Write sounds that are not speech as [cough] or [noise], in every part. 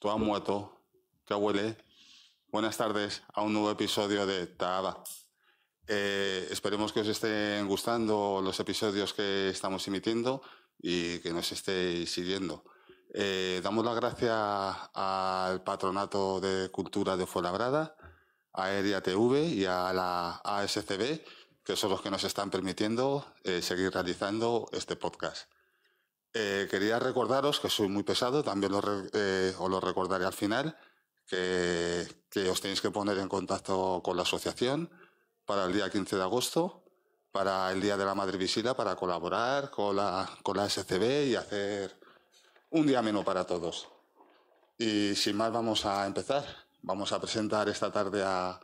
tú has muerto, que huele. Buenas tardes a un nuevo episodio de Taaba. Eh, esperemos que os estén gustando los episodios que estamos emitiendo y que nos estéis siguiendo. Eh, damos las gracias al Patronato de Cultura de Fuenlabrada, a Eria TV y a la ASCB, que son los que nos están permitiendo eh, seguir realizando este podcast. Eh, quería recordaros que soy muy pesado, también eh, os lo recordaré al final, que, os tenéis que poner en contacto con la asociación para el día 15 de agosto, para el Día de la Madre Visita, para colaborar con la, con la SCB y hacer un día menos para todos. Y sin más, vamos a empezar. Vamos a presentar esta tarde a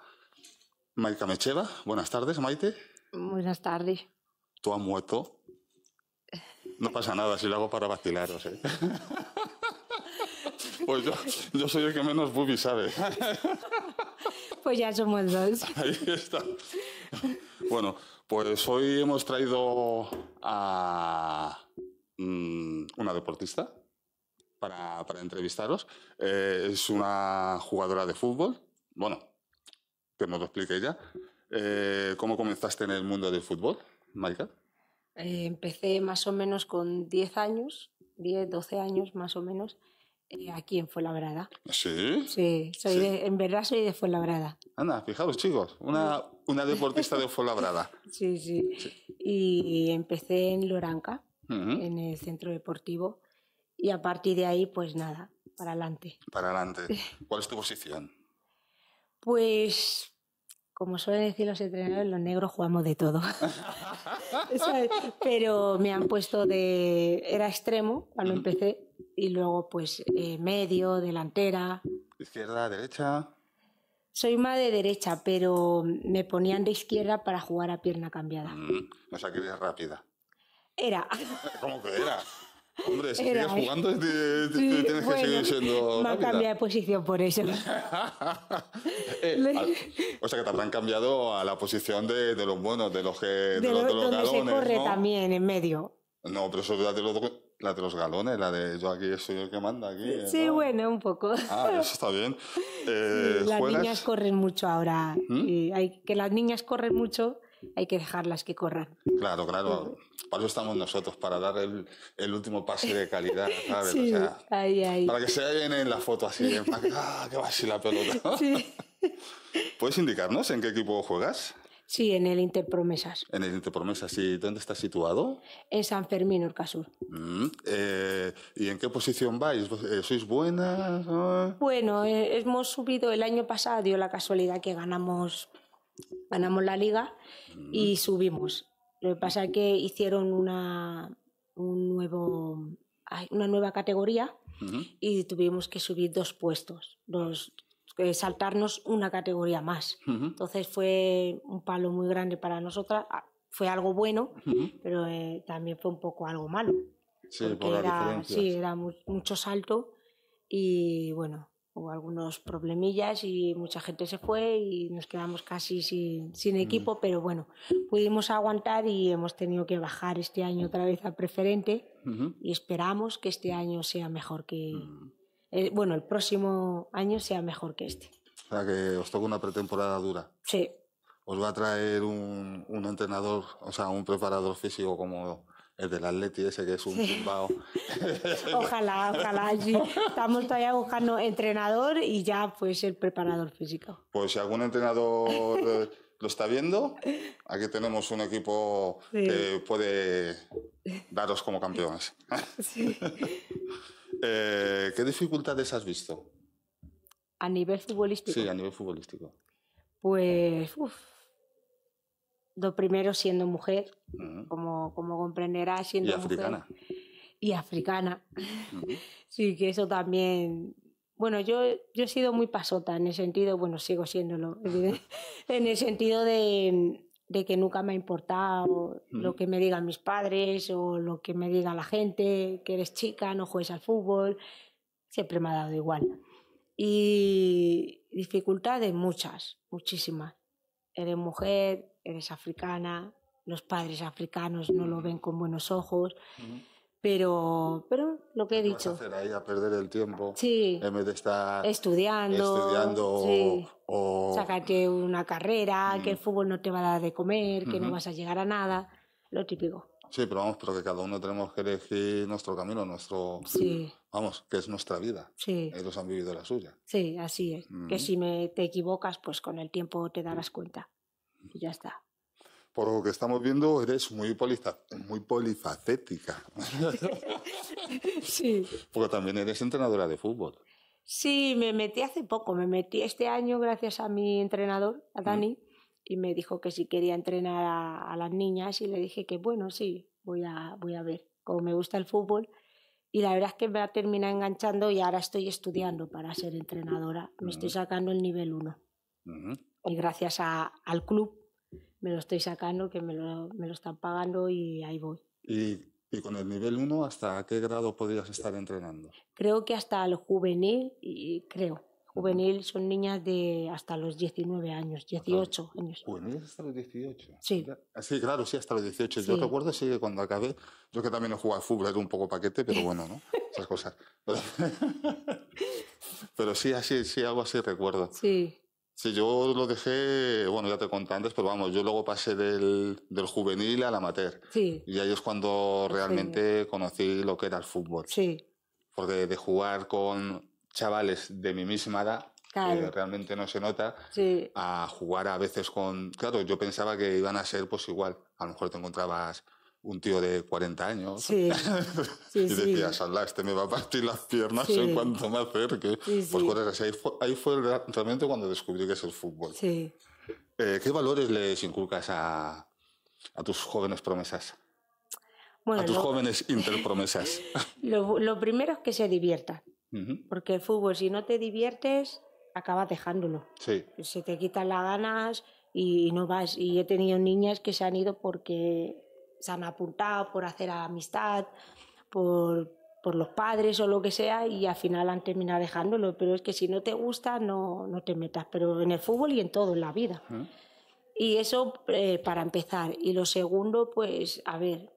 Maite Mecheva. Buenas tardes, Maite. Buenas tardes. Tú has muerto. No pasa nada si lo hago para vacilaros. ¿eh? [laughs] Pues yo, soy el que menos bubi sabe. Pues ya somos dos. Ahí está. Bueno, pues hoy hemos traído a mm, una deportista para, entrevistaros. Eh, es una jugadora de fútbol. Bueno, que nos lo explique ella. Eh, ¿Cómo comenzaste en el mundo del fútbol, Maika? Eh, empecé más o menos con 10 años, 10, 12 años más o menos, eh, aquí en Fuenlabrada. ¿Ah, ¿Sí? Sí, soy en verdad soy de Fuenlabrada. Ana, fijaos chicos, una, una deportista de Fuenlabrada. [laughs] sí, sí, Y empecé en Loranca, en el centro deportivo, y a partir de ahí, pues nada, para adelante. Para adelante. [laughs] ¿Cuál es tu posición? Pues como suelen decir los entrenadores, los negros jugamos de todo. [laughs] Pero me han puesto de. Era extremo cuando empecé y luego, pues, eh, medio, delantera. Izquierda, derecha. Soy más de derecha, pero me ponían de izquierda para jugar a pierna cambiada. Mm, o sea, que eres rápida. Era. [laughs] ¿Cómo que era? Hombre, si sigues jugando, tienes que seguir siendo. No han cambiado de posición por eso. [laughs] Eh, o sea, que te habrán cambiado a la posición de, los buenos, de los que. De, de los, de los donde se corre también, en medio. No, pero eso es la de los, de los galones, la de yo aquí soy el que manda aquí. Sí, bueno, un poco. Ah, eso está bien. [laughs] Eh, las niñas corren mucho ahora. ¿Mm? Y que las niñas corren mucho hay que dejarlas que corran. Claro, claro. Para eso estamos nosotros, para dar el, último pase de calidad, [laughs] ahí, ahí. Para que se bien en la foto así, en ¡ah, qué va así la pelota! [laughs] Sí. [laughs] ¿Puedes indicarnos en qué equipo juegas? Sí, en el Interpromesas. En el Interpromesas. ¿Y dónde estás situado? En San Fermín, Urcasur. Mm, eh, ¿Y en qué posición vais? Eh, ¿Sois buenas? Bueno, eh, hemos subido el año pasado, dio la casualidad que ganamos ganamos la liga y subimos. Lo que pasa es que hicieron una, un nuevo, una nueva categoría y tuvimos que subir dos puestos, dos, saltarnos una categoría más. Entonces fue un palo muy grande para nosotras. Ah, fue algo bueno, pero eh, también fue un poco algo malo. Sí, la era, sí, era mucho salto y bueno, hubo algunos problemillas y mucha gente se fue y nos quedamos casi sin, sin equipo, pero bueno, pudimos aguantar y hemos tenido que bajar este año otra vez al preferente y esperamos que este año sea mejor que... Mm. Eh, bueno, el próximo año sea mejor que este. O sea, que os toca una pretemporada dura. Sí. Os va a traer un, un entrenador, o sea, un preparador físico como el del Atleti ese que es un sí. [laughs] Ojalá, ojalá, ojalá. Estamos todavía buscando entrenador y ya pues el preparador físico. Pues si algún entrenador eh, lo está viendo, aquí tenemos un equipo que puede daros como campeones. [laughs] Eh, ¿Qué dificultades has visto? A nivel futbolístico. Sí, a nivel futbolístico. Pues, lo primero siendo mujer, como, como comprenderás, siendo y africana. y africana. [laughs] sí, que eso también. Bueno, yo, yo he sido muy pasota en el sentido, bueno, sigo siéndolo, [laughs] en el sentido de, de, que nunca me ha importado lo que me digan mis padres o lo que me diga la gente, que eres chica, no juegues al fútbol, siempre me ha dado igual. Y dificultades muchas, muchísimas. Eres mujer, eres africana, los padres africanos no lo ven con buenos ojos. Pero, pero lo que he dicho. Vas a a perder el tiempo. En vez de estar estudiando. Estudiando o, Sacarte una carrera, que el fútbol no te va a dar de comer, que no vas a llegar a nada. Lo típico. Sí, pero vamos, pero que cada uno tenemos que elegir nuestro camino, nuestro. Sí. Vamos, que es nuestra vida. Sí. Ellos han vivido la suya. Sí, así es. Que si te equivocas, pues con el tiempo te darás cuenta. Y ya está. Por lo que estamos viendo, eres muy, muy polifacética. sí. Porque también eres entrenadora de fútbol. Sí, me metí hace poco, me metí este año gracias a mi entrenador, a mm. Dani, y me dijo que si quería entrenar a, las niñas y le dije que bueno, sí, voy a, voy a ver, como me gusta el fútbol. Y la verdad es que me ha terminado enganchando y ahora estoy estudiando para ser entrenadora. Me estoy mm. sacando el nivel 1 y gracias a, al club me lo estoy sacando, que me lo, me lo están pagando y ahí voy. ¿Y, ¿Y, con el nivel 1 hasta qué grado podrías estar entrenando? Creo que hasta el juvenil, y creo. Juvenil son niñas de hasta los 19 años, 18 años. ¿Juvenil hasta los 18? Sí. Sí, claro, sí, hasta los 18. Yo recuerdo, sí, que cuando acabé, yo que también he jugado al fútbol, era un poco paquete, pero [laughs] bueno, ¿no? Esas cosas. [laughs] Pero, sí, así, sí, algo así recuerdo. Sí. Sí, yo lo dejé, bueno, ya te conté antes, pero vamos, yo luego pasé del, juvenil al amateur. Sí. Y ahí es cuando realmente conocí lo que era el fútbol. Sí. Porque de jugar con chavales de mi misma edad, que realmente no se nota, a jugar a veces con... Claro, yo pensaba que iban a ser pues igual. A lo mejor te encontrabas un tío de 40 años. [laughs] Sí, y decía, alá, este me va a partir las piernas en cuanto me acerque. Pues cosas así. Ahí fue, realmente cuando descubrí que es el fútbol. Eh, ¿Qué valores les inculcas a, a tus jóvenes promesas? Bueno, a tus jóvenes [laughs] interpromesas. Lo, lo, primero es que se diviertan. Porque el fútbol, si no te diviertes, acabas dejándolo. Sí. Se te quitan las ganas y no vas. Y he tenido niñas que se han ido porque se han apuntado por hacer amistad, por, por los padres o lo que sea y al final han terminado dejándolo. Pero es que si no te gusta, no, no te metas, pero en el fútbol y en todo, en la vida. Y eso eh, para empezar. Y lo segundo, pues, a ver,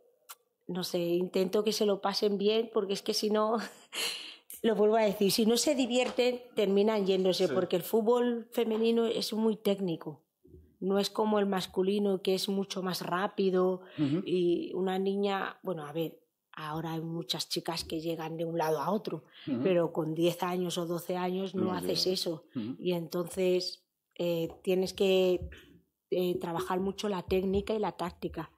no sé, intento que se lo pasen bien, porque es que si no, [laughs] lo vuelvo a decir, si no se divierten, terminan yéndose, porque el fútbol femenino es muy técnico no es como el masculino que es mucho más rápido y una niña, bueno, a ver, ahora hay muchas chicas que llegan de un lado a otro, pero con 10 años o 12 años no, haces eso y entonces eh, tienes que eh, trabajar mucho la técnica y la táctica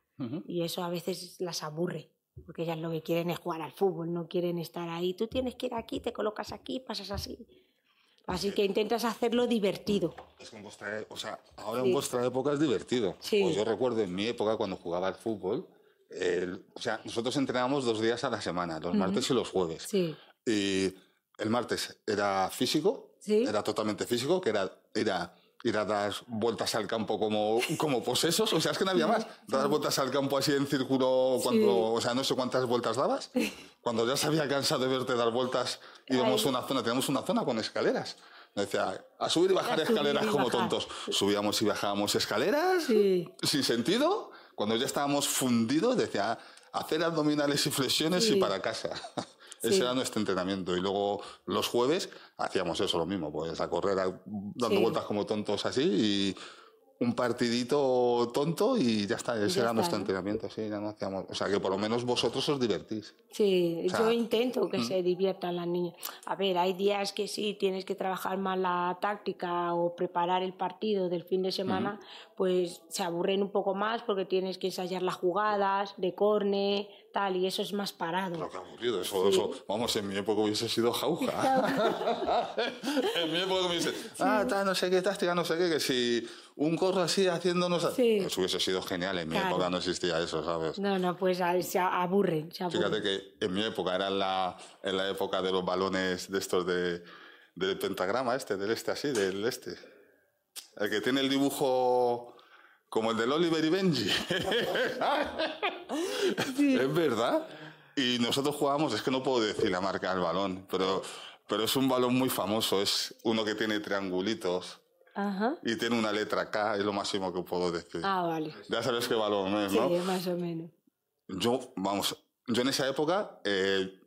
y eso a veces las aburre. Porque ellas lo que quieren es jugar al fútbol, no quieren estar ahí. Tú tienes que ir aquí, te colocas aquí, pasas así. Así que intentas hacerlo divertido. Es en vuestra, e, o sea, ahora en vuestra época es divertido. Pues yo recuerdo en mi época cuando jugaba al fútbol, o sea, nosotros entrenábamos dos días a la semana, los martes y los jueves. Sí. Y el martes era físico, era totalmente físico, que era, era ir a dar vueltas al campo como, como posesos, o sea, es que no había más. Dar vueltas al campo así en círculo, cuando, o sea, no sé cuántas vueltas dabas. Cuando ya se había cansado de verte dar vueltas, íbamos a una zona, teníamos una zona con escaleras. Me decía, a subir y bajar escaleras como tontos. Subíamos y bajábamos escaleras, sin sentido. Cuando ya estábamos fundidos, decía, hacer abdominales y flexiones y para casa. Ese era nuestro entrenamiento. Y luego los jueves hacíamos eso lo mismo, pues a correr dando vueltas como tontos así y un partidito tonto y ya está, ese era nuestro entrenamiento, sí, ya no hacíamos, o sea que por lo menos vosotros os divertís. Sí, yo intento que mm. se diviertan las niñas. A ver, hay días que sí tienes que trabajar más la táctica o preparar el partido del fin de semana, pues se aburren un poco más porque tienes que ensayar las jugadas de corne, tal, y eso es más parado. vamos, en mi época hubiese sido jauja. [laughs] en mi época me dice, ah, no sé qué, táctica, este no sé qué, que si un corro así haciéndonos... Eso hubiese sido genial, en mi época no existía eso, ¿sabes? No, no, pues ah, se aburren, Fíjate que en mi época era la, en la época de los balones de estos de, del pentagrama este, del este así, del este. El que tiene el dibujo como el del Oliver y Benji. [laughs] Es verdad. Y nosotros jugábamos, es que no puedo decir la marca del balón, pero, pero es un balón muy famoso, es uno que tiene triangulitos. Y tiene una letra K, es lo máximo que puedo decir. Ah, vale. Ya sabes qué balón es, ¿no? Sí, más o menos. Yo, vamos, yo en esa época, eh,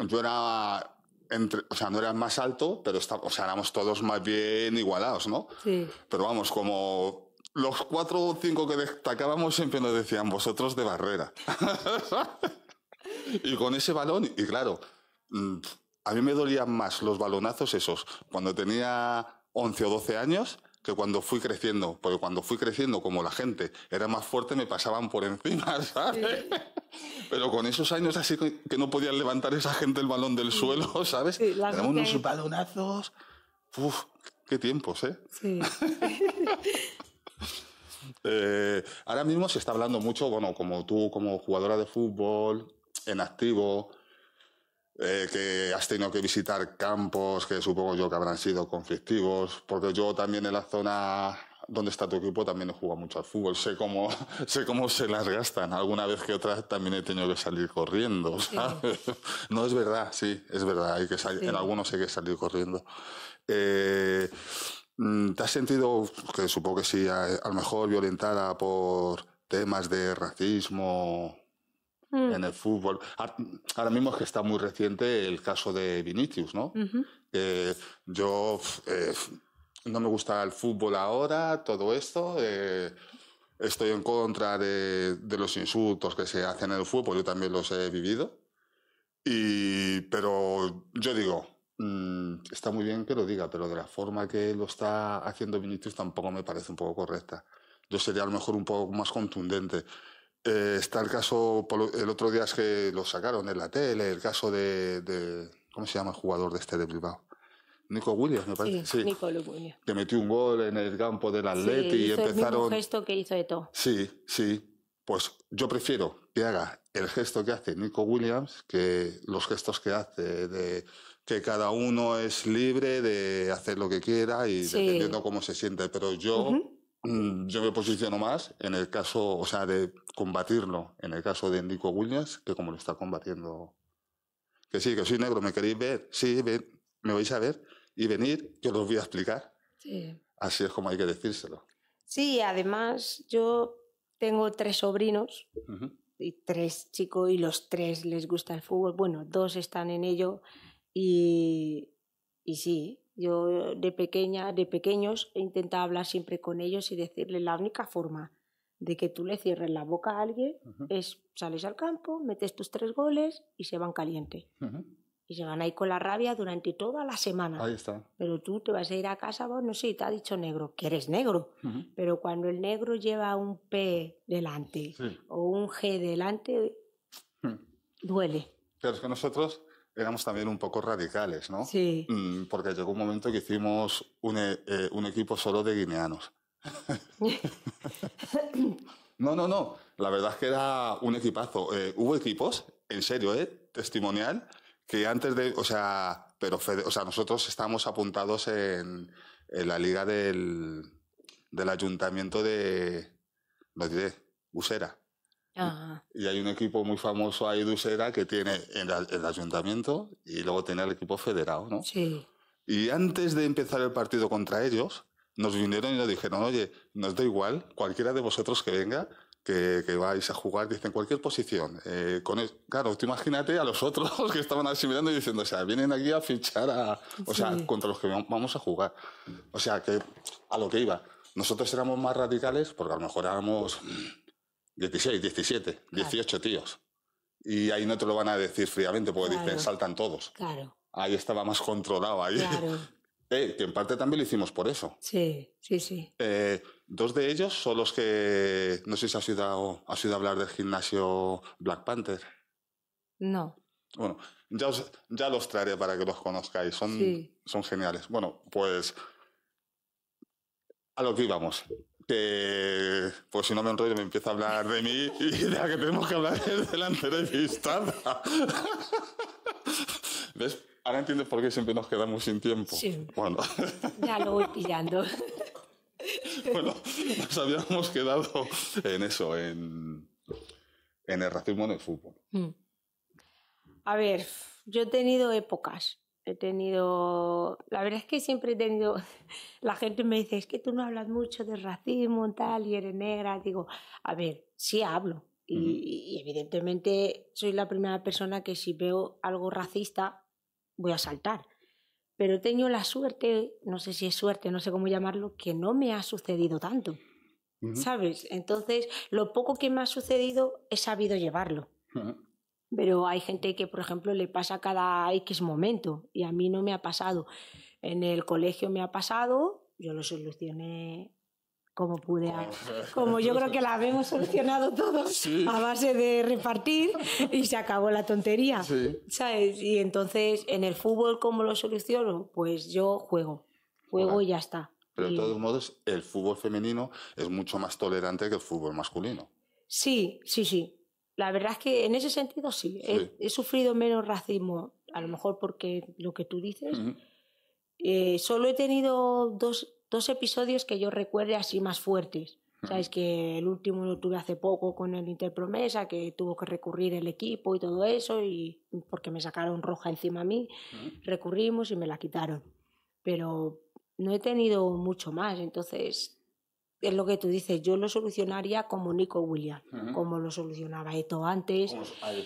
yo era, entre, o sea, no era más alto, pero está, o sea, éramos todos más bien igualados, ¿no? Sí. Pero vamos, como los cuatro o cinco que destacábamos siempre nos decían vosotros de barrera. [laughs] y con ese balón, y claro, mm, a mí me dolían más los balonazos esos cuando tenía 11 o 12 años que cuando fui creciendo, porque cuando fui creciendo, como la gente era más fuerte, me pasaban por encima, [laughs] ¿sabes? Pero con esos años así que no podían levantar esa gente el balón del suelo, [laughs] ¿sabes? Tenemos unos balonazos. Uf, qué tiempos, ¿eh? Sí. [laughs] Eh, ahora mismo se está hablando mucho, bueno, como tú, como jugadora de fútbol, en activo, eh, que has tenido que visitar campos que supongo yo que habrán sido conflictivos, porque yo también en la zona donde está tu equipo también he jugado mucho al fútbol, sé cómo, [laughs] sé cómo se las gastan, alguna vez que otra también he tenido que salir corriendo, [laughs] No es verdad, sí, es verdad, hay que en algunos hay que salir corriendo. Eh, Mm, ¿Te has sentido, que supongo que sí, a, lo mejor violentada por temas de racismo mm. en el fútbol? Ahora mismo es que está muy reciente el caso de Vinicius, ¿no? yo eh, no me gusta el fútbol ahora, todo esto. Eh, estoy en contra de, de, los insultos que se hacen en el fútbol, yo también los he vivido. Y, pero yo digo, Mm, está muy bien que lo diga, pero de la forma que lo está haciendo Vinicius tampoco me parece un poco correcta. Yo sería a lo mejor un poco más contundente. Eh, está el caso, el otro día es que lo sacaron en la tele, el caso de, ¿cómo se llama el jugador de este de Bilbao? Nico Williams, me parece. Sí, Williams. Que metió un gol en el campo del Atleti y empezaron. gesto que hizo todo Sí, sí. Pues yo prefiero que haga el gesto que hace Nico Williams que los gestos que hace de que cada uno es libre de hacer lo que quiera y dependiendo cómo se siente, pero yo... Mm, yo me posiciono más en el caso, o sea, de combatirlo, en el caso de Nico Williams, que como lo está combatiendo. Que sí, que soy negro, me queréis ver, sí, me vais a ver y venir, yo os voy a explicar. Así es como hay que decírselo. Sí, además yo tengo tres sobrinos y tres chicos y los tres les gusta el fútbol. Bueno, dos están en ello y, y sí, yo de pequeña, de pequeños, he intentado hablar siempre con ellos y decirles la única forma de que tú le cierres la boca a alguien es sales al campo, metes tus tres goles y se van caliente. Y se van ahí con la rabia durante toda la semana. Ahí está. Pero tú te vas a ir a casa, vos no sé, te ha dicho negro, que eres negro. Pero cuando el negro lleva un P delante o un G delante, duele. Pero es que nosotros éramos también un poco radicales, ¿no? Sí. Mm, porque llegó un momento que hicimos un, eh, eh, equipo solo de guineanos. [laughs] no, no, no. La verdad es que era un equipazo. Eh, hubo equipos, en serio, ¿eh? Testimonial, que antes de, o sea, pero, o sea, nosotros estamos apuntados en, la liga del, del ayuntamiento de, no diré, Usera. Y hay un equipo muy famoso ahí de Usera que tiene el, el ayuntamiento y luego tiene el equipo federado, ¿no? Sí. Y antes de empezar el partido contra ellos, nos vinieron y nos dijeron, oye, nos da igual, cualquiera de vosotros que venga, que, que vais a jugar, dicen, cualquier posición. Eh, con claro, tú imagínate a los otros [laughs] que estaban asimilando y diciendo, o sea, vienen aquí a fichar a, o sea, contra los que vamos a jugar. O sea, que a lo que iba. Nosotros éramos más radicales porque a lo mejor éramos 16, 17, 18 tíos. Y ahí no te lo van a decir fríamente porque dicen, saltan todos. Claro. Ahí estaba más controlado. Ahí. Claro. [laughs] Eh, que en parte también lo hicimos por eso. Sí, sí, sí. Eh, dos de ellos son los que, no sé si has oído, ha hablar del gimnasio Black Panther. No. Bueno, ya, ya los traeré para que los conozcáis. Son, son geniales. Bueno, pues a lo que íbamos que pues si no me enrollo me empieza a hablar de mí y de la [laughs] que tenemos que hablar delantero de la entrevistada. [laughs] ¿Ves? Ahora entiendes por qué siempre nos quedamos sin tiempo. Bueno. [laughs] Ya lo voy pillando. Bueno, nos habíamos quedado en eso, en, en el racismo en el fútbol. Mm. A ver, yo he tenido épocas he tenido, la verdad es que siempre he tenido, [laughs] la gente me dice, es que tú no hablas mucho de racismo y tal, y eres negra, digo, a ver, sí hablo. y, evidentemente soy la primera persona que si veo algo racista voy a saltar. Pero tengo la suerte, no sé si es suerte, no sé cómo llamarlo, que no me ha sucedido tanto. ¿Sabes? Entonces, lo poco que me ha sucedido he sabido llevarlo pero hay gente que, por ejemplo, le pasa cada X momento y a mí no me ha pasado. En el colegio me ha pasado, yo lo solucioné como pude, como yo creo que la habíamos solucionado todos a base de repartir y se acabó la tontería, ¿sabes? Y entonces, en el fútbol, ¿cómo lo soluciono? Pues yo juego, juego y ya está. Pero de todos modos, el fútbol femenino es mucho más tolerante que el fútbol masculino. Sí, sí, sí. La verdad es que en ese sentido sí, He, sufrido menos racismo, a lo mejor porque lo que tú dices. Eh, solo he tenido dos, dos, episodios que yo recuerde así más fuertes. Sabes que el último lo tuve hace poco con el Interpromesa, que tuvo que recurrir el equipo y todo eso, y porque me sacaron roja encima a mí, recurrimos y me la quitaron. Pero no he tenido mucho más, entonces es lo que tú dices, yo lo solucionaría como Nico William, como lo solucionaba Eto antes,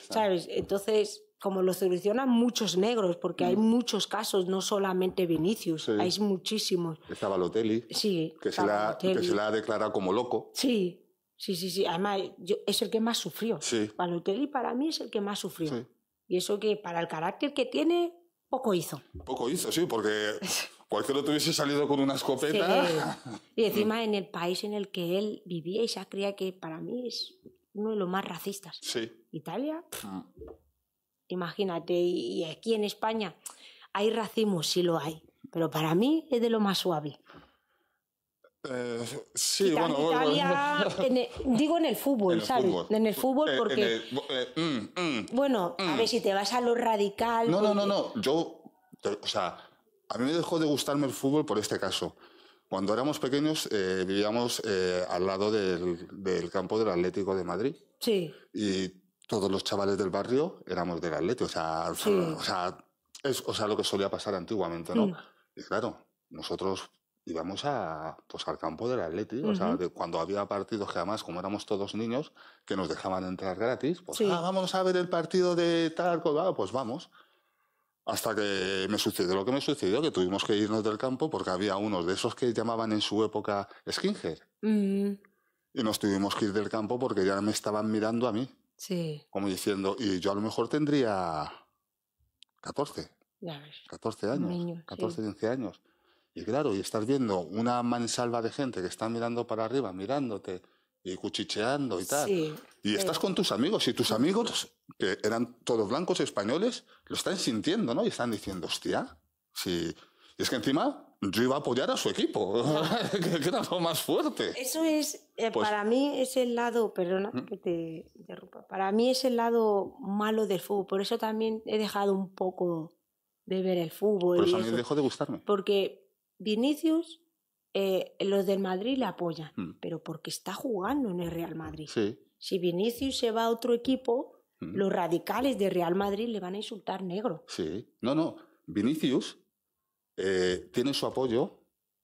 ¿sabes? Entonces, como lo solucionan muchos negros, porque hay mm. muchos casos, no solamente Vinicius, hay muchísimos. Está Balotelli, sí, que, se la, que ha declarado como loco. Sí, sí, sí, sí. Además, es el que más sufrió. Sí. Balotelli para mí es el que más sufrió. Y eso que para el carácter que tiene, poco hizo. Poco hizo, sí, porque... [laughs] Cualquiera tuviese salido con una escopeta. Y [laughs] encima en el país en el que él vivía y se creía que para mí es uno de los más racistas. Sí. Italia. Ah. Imagínate, y aquí en España hay racismo, sí lo hay, pero para mí es de lo más suave. Eh, sí, bueno, Italia, digo en el fútbol, en el ¿sabes? Fútbol. En el fútbol eh, porque... Eh, mm, mm, bueno, a ver, mm. si te vas a lo radical... No, no, no, no, yo, o sea, a mí me dejó de gustarme el fútbol por este caso. Cuando éramos pequeños eh, vivíamos eh, al lado del, campo del Atlético de Madrid. Sí. Y todos los chavales del barrio éramos del Atlético. O sea, sea, es, o lo que solía pasar antiguamente, ¿no? Mm. Y claro, nosotros íbamos a, pues, al campo del Atlético. O sea, cuando había partidos que además, como éramos todos niños, que nos dejaban entrar gratis, pues ah, vamos a ver el partido de tal, pues vamos hasta que me sucedió lo que me sucedió, que tuvimos que irnos del campo porque había unos de esos que llamaban en su época skinhead. Mm. Y nos tuvimos que ir del campo porque ya me estaban mirando a mí. Sí. Como diciendo, y yo a lo mejor tendría 14. Ya ves. 14 años. Niño, 14, 15 años. Y claro, y estás viendo una mansalva de gente que está mirando para arriba, mirándote y cuchicheando y tal. Sí, y estás con tus amigos y tus amigos que eran todos blancos españoles, lo están sintiendo, ¿no? Y están diciendo, hostia, si... Y es que encima yo iba a apoyar a su equipo, [laughs] que era lo más fuerte. Eso es, eh, pues para mí es el lado, perdona ¿Mm? que te interrumpa, para mí es el lado malo del fútbol, por eso también he dejado un poco de ver el fútbol. Por eso dejó de gustarme. Porque Vinicius, eh, los del Madrid le apoyan, ¿Mm? pero porque está jugando en el Real Madrid. Si Vinicius se va a otro equipo, los radicales de Real Madrid le van a insultar negro. Sí, no, no. Vinicius eh, tiene su apoyo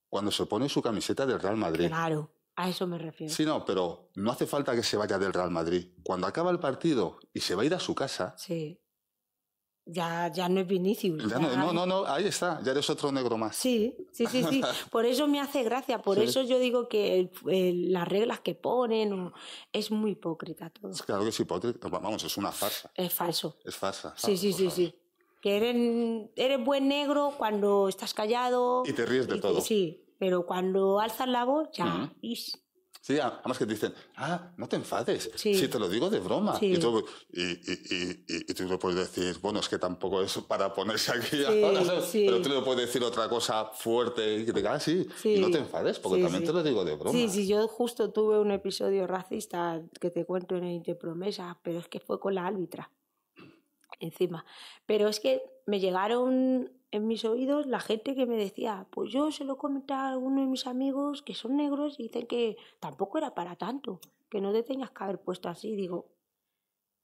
cuando se pone su camiseta del Real Madrid. Claro, a eso me refiero. Sí, no, pero no hace falta que se vaya del Real Madrid. Cuando acaba el partido y se va a ir a su casa, sí ya, ya no es Vinicius. no, no, no, ahí está, ya eres otro negro más. Sí, sí, sí, sí. [laughs] Por eso me hace gracia, por eso yo digo que eh, las reglas que ponen es muy hipócrita todo. Claro que es hipócrita, vamos, es una farsa. Es falso. Es farsa. sí, sí, sí, sí. eres, buen negro cuando estás callado. Y te ríes de todo. Sí, pero cuando alzas la voz, ya. Sí, además que te dicen, ah, no te enfades, sí. si te lo digo de broma. Y, tú, y, y, y, tú puedes decir, bueno, es que tampoco es para ponerse aquí Pero tú le puedes decir otra cosa fuerte y que te ah, sí, no te enfades, porque también te lo digo de broma. Sí, sí, yo justo tuve un episodio racista que te cuento en el Interpromesa, pero es que fue con la árbitra encima. Pero es que me llegaron en mis oídos la gente que me decía, pues yo se lo comentaba a uno de mis amigos que son negros y dicen que tampoco era para tanto, que no te tenías que haber puesto así. Digo,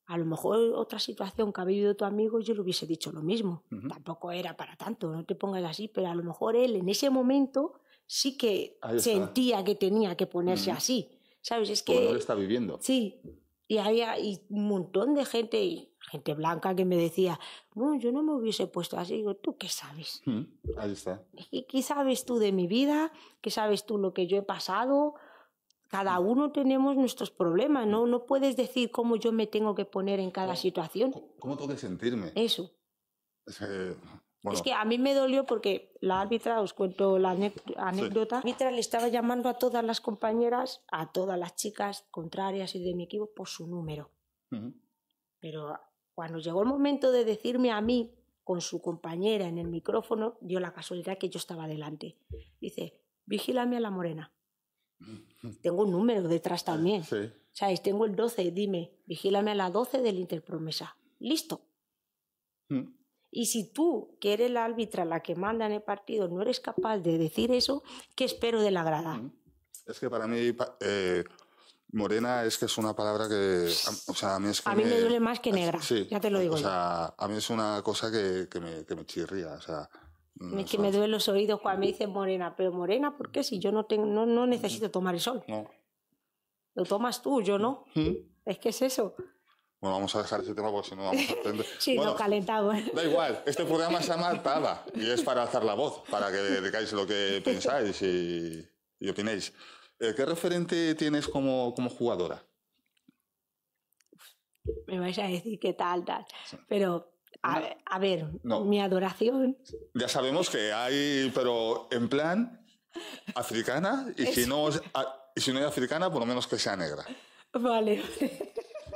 a lo mejor otra situación que ha vivido tu amigo yo le hubiese dicho lo mismo. Tampoco era para tanto, no te pongas así, pero a lo mejor él en ese momento sí que sentía que tenía que ponerse así. ¿Sabes? Es que... Como lo está viviendo. Sí. Y había un montón de gente, y gente blanca que me decía, bueno yo no me hubiese puesto así. Digo, ¿tú qué sabes? Hmm, ahí ¿Qué, sabes tú de mi vida? ¿Qué sabes tú lo que yo he pasado? Cada hmm. uno tenemos nuestros problemas, ¿no? No puedes decir cómo yo me tengo que poner en cada situación. ¿Cómo tengo que sentirme? Eso. Es, que a mí me dolió porque la árbitra, os cuento la anécdota, la árbitra le estaba llamando a todas las compañeras, a todas las chicas contrarias y de mi equipo, por su número. Pero cuando llegó el momento de decirme a mí, con su compañera en el micrófono, dio la casualidad que yo estaba delante. Dice, vigílame a la morena. [laughs] Tengo un número detrás también. Sí. ¿Sabes? Tengo el 12, dime, vigílame a la 12 del Interpromesa. Listo. Hmm. Y si tú, que eres la árbitra, la que manda en el partido, no eres capaz de decir eso, ¿qué espero de la grada? Hmm. Es que para mí, eh, Morena es que es una palabra que. O sea, a mí es que. A mí me, duele más que negra. ya te lo digo. O sea, a mí es una cosa que, que, me, chirría. O sea. Mm, que me duelen los oídos cuando me dicen morena. Pero morena, ¿por qué? Si yo no, tengo, no, necesito tomar el sol. No. Lo tomas tú, yo no. Es que es eso. Bueno, vamos a dejar ese tema porque si no vamos a aprender. [laughs] sí, bueno, ¿eh? Da igual, este programa se llama Taba y es para alzar la voz, para que decáis lo que pensáis y opinéis. Eh, ¿Qué referente tienes como, como jugadora? Me vais a decir qué tal, tal. Pero a, ver, mi adoración. Ya sabemos que hay, pero en plan africana, y si, no, y si no es africana, por lo menos que sea negra. Vale.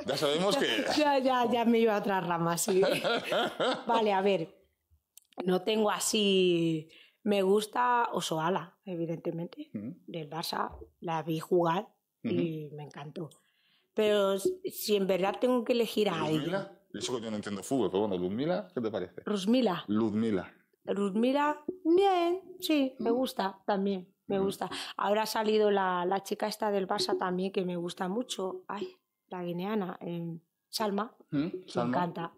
Ya sabemos que. [laughs] Ya, ya, ya me iba a otra rama, sí. [laughs] vale, a ver. No tengo así me gusta Osoala, evidentemente, mm. del Barça. La vi jugar y me encantó. Pero si en verdad tengo que elegir a alguien. ¿Ludmila? Eso que yo no entiendo fútbol, pero bueno, Ludmila, ¿qué te parece? Rusmila. Ludmila. Rusmila. bien, sí, me mm. gusta también, me gusta. Ahora ha salido la, la, chica esta del Barça también que me gusta mucho, ay, la guineana, eh, Salma, mm, me encanta,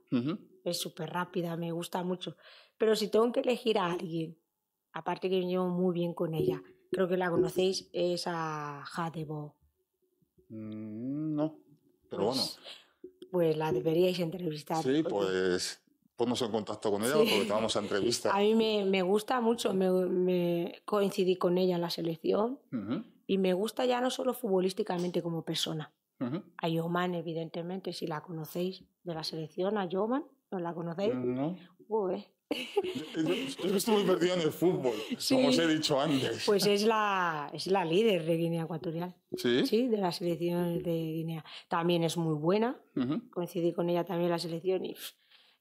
es súper rápida, me gusta mucho. Pero si tengo que elegir a alguien Aparte que me muy bien con ella. Creo que la conocéis, es a Jadebo. Mm, no, pero pues, bueno. Pues la deberíais entrevistar. Sí, pues ponnos en contacto con ella porque te vamos a entrevistar. A mí me, gusta mucho, me, coincidí con ella en la selección y me gusta ya no solo futbolísticamente como persona. A Yoman, evidentemente, si la conocéis de la selección, a Yoman, ¿no la conocéis? No. [laughs] Yo estuve perdida en el fútbol, como os he dicho antes. Pues es la, es la líder de Guinea Ecuatorial. Sí. Sí, de la selección de Guinea. También es muy buena. Coincidí con ella también en la selección. Y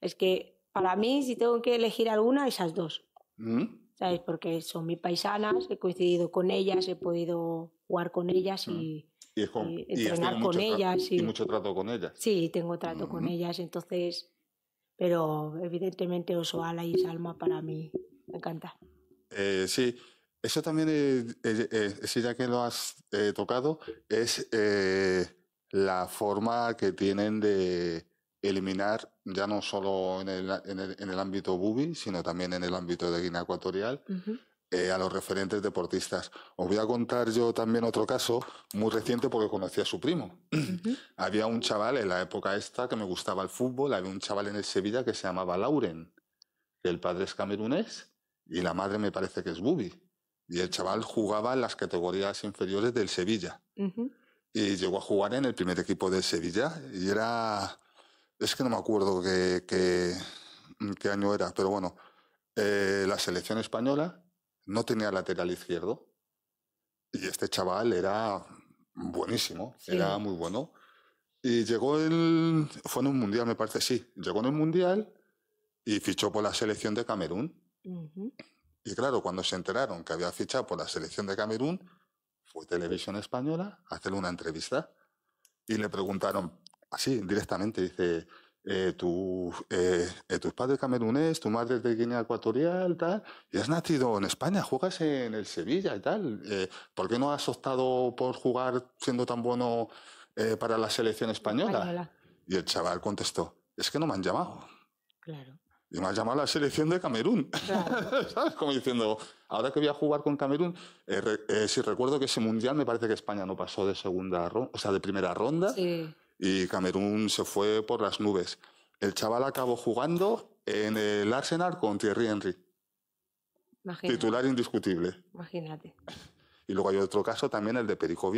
es que para mí, si tengo que elegir alguna, esas dos. ¿Mm? ¿Sabes? Porque son mis paisanas, he coincidido con ellas, he podido jugar con ellas y. entrenar con ellas. Y, y, mucho trato con ellas. Sí, tengo trato con ellas. Entonces, pero evidentemente Osoala y Salma para mí me encanta. Eh, sí, eso también, es, eh, eh, ya que lo has tocado, es la forma que tienen de eliminar, ya no solo en el, en el, ámbito bubi, sino también en el ámbito de Guinea Ecuatorial, eh, a los referentes deportistas. Os voy a contar yo también otro caso muy reciente porque conocí a su primo. había un chaval en la época esta que me gustaba el fútbol, había un chaval en el Sevilla que se llamaba Lauren, que el padre es camerunés y la madre me parece que es Bubi. Y el chaval jugaba en las categorías inferiores del Sevilla. Y llegó a jugar en el primer equipo del Sevilla y era... Es que no me acuerdo qué, año era, pero bueno, eh, la selección española no tenía lateral izquierdo y este chaval era buenísimo, era muy bueno. Y llegó el. Fue en un mundial, me parece, sí. Llegó en el mundial y fichó por la selección de Camerún. Y claro, cuando se enteraron que había fichado por la selección de Camerún, fue Televisión Española a hacerle una entrevista. Y le preguntaron así, directamente, dice, eh, tu, eh, eh, padre es camerunés, tu madre de Guinea Ecuatorial, tal, y has nacido en España, juegas en el Sevilla y tal. Eh, ¿Por qué no has optado por jugar siendo tan bueno para la selección española? Y el chaval contestó, es que no me han llamado. Claro. Y me ha llamado a la selección de Camerún. [laughs] ¿Sabes? Como diciendo, ahora que voy a jugar con Camerún, si recuerdo que ese mundial me parece que España no pasó de segunda ronda, o sea, de primera ronda. Sí y Camerún se fue por las nubes. El chaval acabó jugando en el Arsenal con Thierry Henry. Titular indiscutible. Imagínate. Y luego hay otro caso también, el de Perico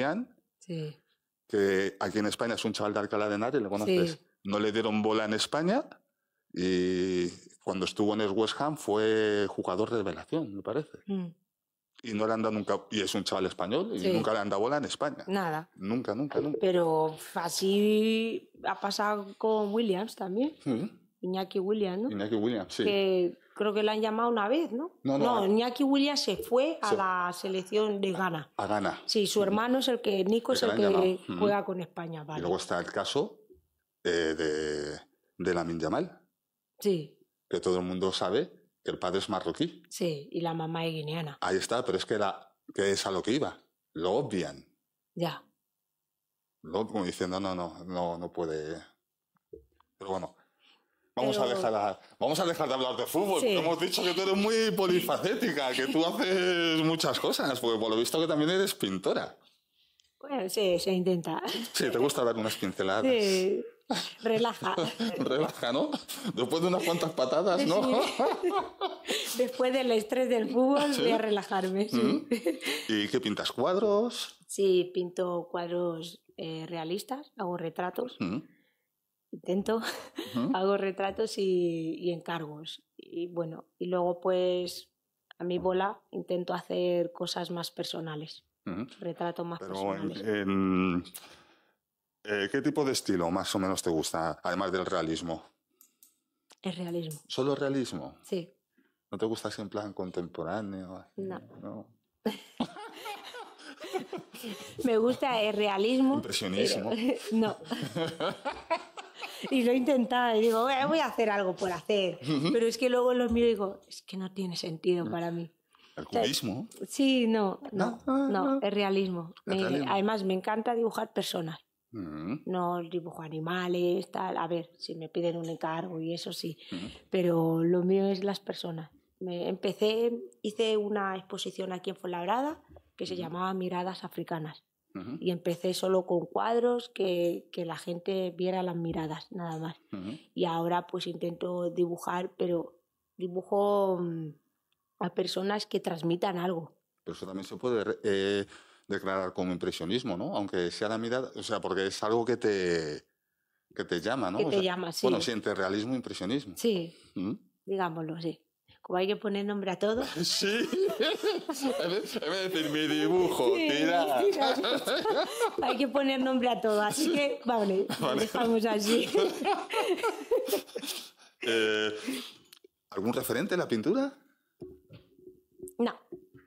sí. que aquí en España es un chaval de Alcalá de Henares, lo conoces. No le dieron bola en España y cuando estuvo en el West Ham fue jugador de revelación, me parece. Mm y no le han dado nunca, y es un chaval español, y nunca le han dado bola en España. Nada. Nunca, nunca, nunca. Pero así ha pasado con Williams también. Iñaki Williams, ¿no? Iñaki Williams, sí. Que creo que le han llamado una vez, ¿no? No, no, no Iñaki Williams se fue a la selección de Ghana. A Ghana. Sí, su hermano es el que, Nico es el que juega con España, luego está el caso eh, de, la la Sí. Que todo el mundo sabe que el padre es marroquí. Sí, y la mamá es guineana. Ahí está, pero es que, la, que es a lo que iba. Lo obvian. Ya. Lo, como diciendo, no, no, no, no puede. Pero bueno, Vamos, a dejar vamos a dejar de hablar de fútbol, hemos dicho que tú eres muy polifacética, que tú haces muchas cosas, porque por lo visto que también eres pintora. Bueno, sí, se intenta. Sí, te gusta dar unas pinceladas. Sí. Relaja. [laughs] Relaja, ¿no? Después de unas cuantas patadas, ¿no? [laughs] Después del estrés del fútbol voy a relajarme. Sí. ¿Y qué pintas? ¿Cuadros? Sí, pinto cuadros eh, realistas, hago retratos. Intento, [laughs] hago retratos y, encargos. Y bueno, y luego pues a mi bola intento hacer cosas más personales. retratos Retrato más personales. en, eh, ¿Qué tipo de estilo más o menos te gusta, además del realismo? El realismo. ¿Solo realismo? Sí. ¿No te gusta así en plan contemporáneo? no. [laughs] Me gusta el realismo. Impresionismo. [laughs] no. y lo he intentado y digo, voy a hacer algo por hacer. Pero es que luego lo miro y digo, es que no tiene sentido mm. para mí. ¿El cubismo? Sí, no, no, ah, ah, no, ah. realismo. además, me encanta dibujar personas. No dibujo animales, tal. A ver, si me piden un encargo y eso sí. Pero lo mío es las personas. Me empecé, hice una exposición aquí en Fuenlabrada que se llamaba Miradas Africanas. Y empecé solo con cuadros que, que, la gente viera las miradas, nada más. Y ahora pues intento dibujar, pero dibujo mm, a personas que transmitan algo. Pero eso también se puede eh, declarar como impresionismo, ¿no? Aunque sea la mirada, o sea, porque es algo que te, te llama, ¿no? Que te llama, Bueno, siente entre realismo e impresionismo. Sí, ¿Mm? digámoslo, sí. Como hay que poner nombre a todo. [laughs] sí. Me decir mi dibujo, [laughs] hay que poner nombre a todo, así que [laughs] vale, dejamos así. Eh, ¿Algún referente en la pintura? No.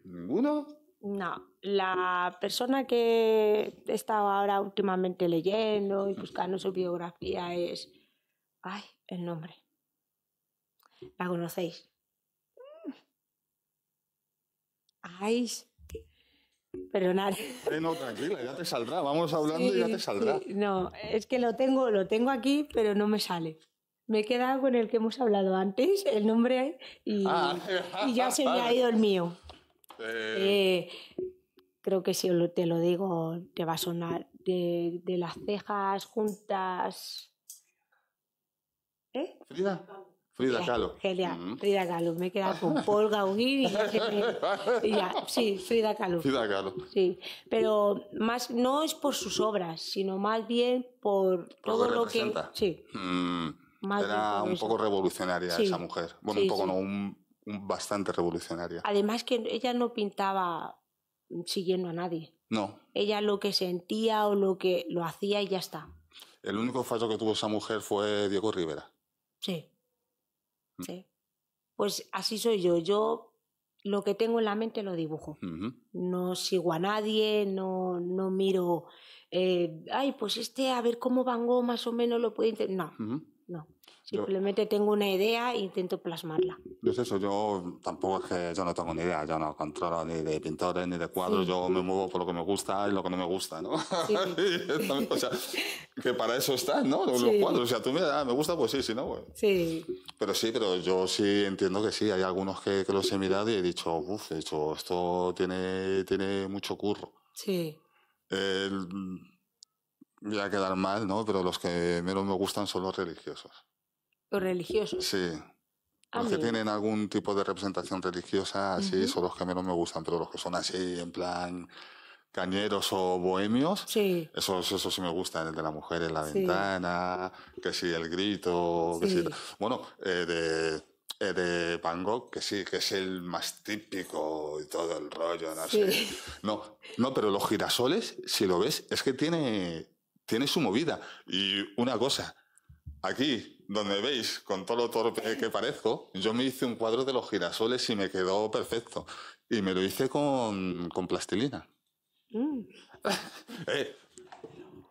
¿Ninguno? No, la persona que he estado ahora últimamente leyendo y buscando su biografía es... Ay, el nombre. ¿La conocéis? Ay, perdonad. Eh, no, tranquila, ya te saldrá. Vamos hablando y ya te saldrá. No, es que lo tengo, lo tengo aquí, pero no me sale. Me he quedado con el que hemos hablado antes, el nombre, y ah. ya se me ha ido el mío. Eh, eh, creo que si te lo digo te va a sonar de, las cejas juntas. ¿Eh? Frida. Frida Kahlo. Mm. Frida, Frida Me he quedado con [laughs] Paul Gauguin y ya, Sí, Frida Kahlo. Frida Sí, pero más, no es por sus obras, sino más bien por todo lo que... sí. Mm. era un poco revolucionaria esa mujer. Bueno, un poco no, un bastante revolucionaria. Además que ella no pintaba siguiendo a nadie. No. Ella lo que sentía o lo que lo hacía y ya está. El único fallo que tuvo esa mujer fue Diego Rivera. Sí. Mm. Sí. Pues así soy yo. Yo lo que tengo en la mente lo dibujo. No sigo a nadie, no, no miro, eh, ay, pues este, a ver cómo Van Gogh más o menos lo puede... No, no. Simplemente tengo una idea e intento plasmarla. Pues eso, yo tampoco es que yo no tengo ni idea, yo no controlo ni de pintores ni de cuadros, yo me muevo por lo que me gusta y lo que no me gusta, ¿no? [laughs] o sea, que para eso están, ¿no? Los, cuadros, o sea, tú me ah, me gusta, pues sí, si no, Sí. Pero sí, pero yo sí entiendo que sí, hay algunos que, los he mirado y he dicho, uff, he dicho, esto tiene, tiene mucho curro. Sí. voy a quedar mal, ¿no? Pero los que menos me gustan son los religiosos religiosos. Sí. Ah, los que tienen algún tipo de representación religiosa, así, son los que menos me gustan, pero los que son así, en plan cañeros o bohemios, sí. eso, sí me gusta, el de la mujer en la ventana, que sí, el grito, que sí. Bueno, eh, de, eh, de Van Gogh, que sí, que es el más típico y todo el rollo, no sé. No, no, pero los girasoles, si lo ves, es que tiene, tiene su movida. Y una cosa, aquí donde veis, con todo lo torpe que parezco, yo me hice un cuadro de los girasoles y me quedó perfecto. Y me lo hice con, plastilina. Mm. [laughs] Eh,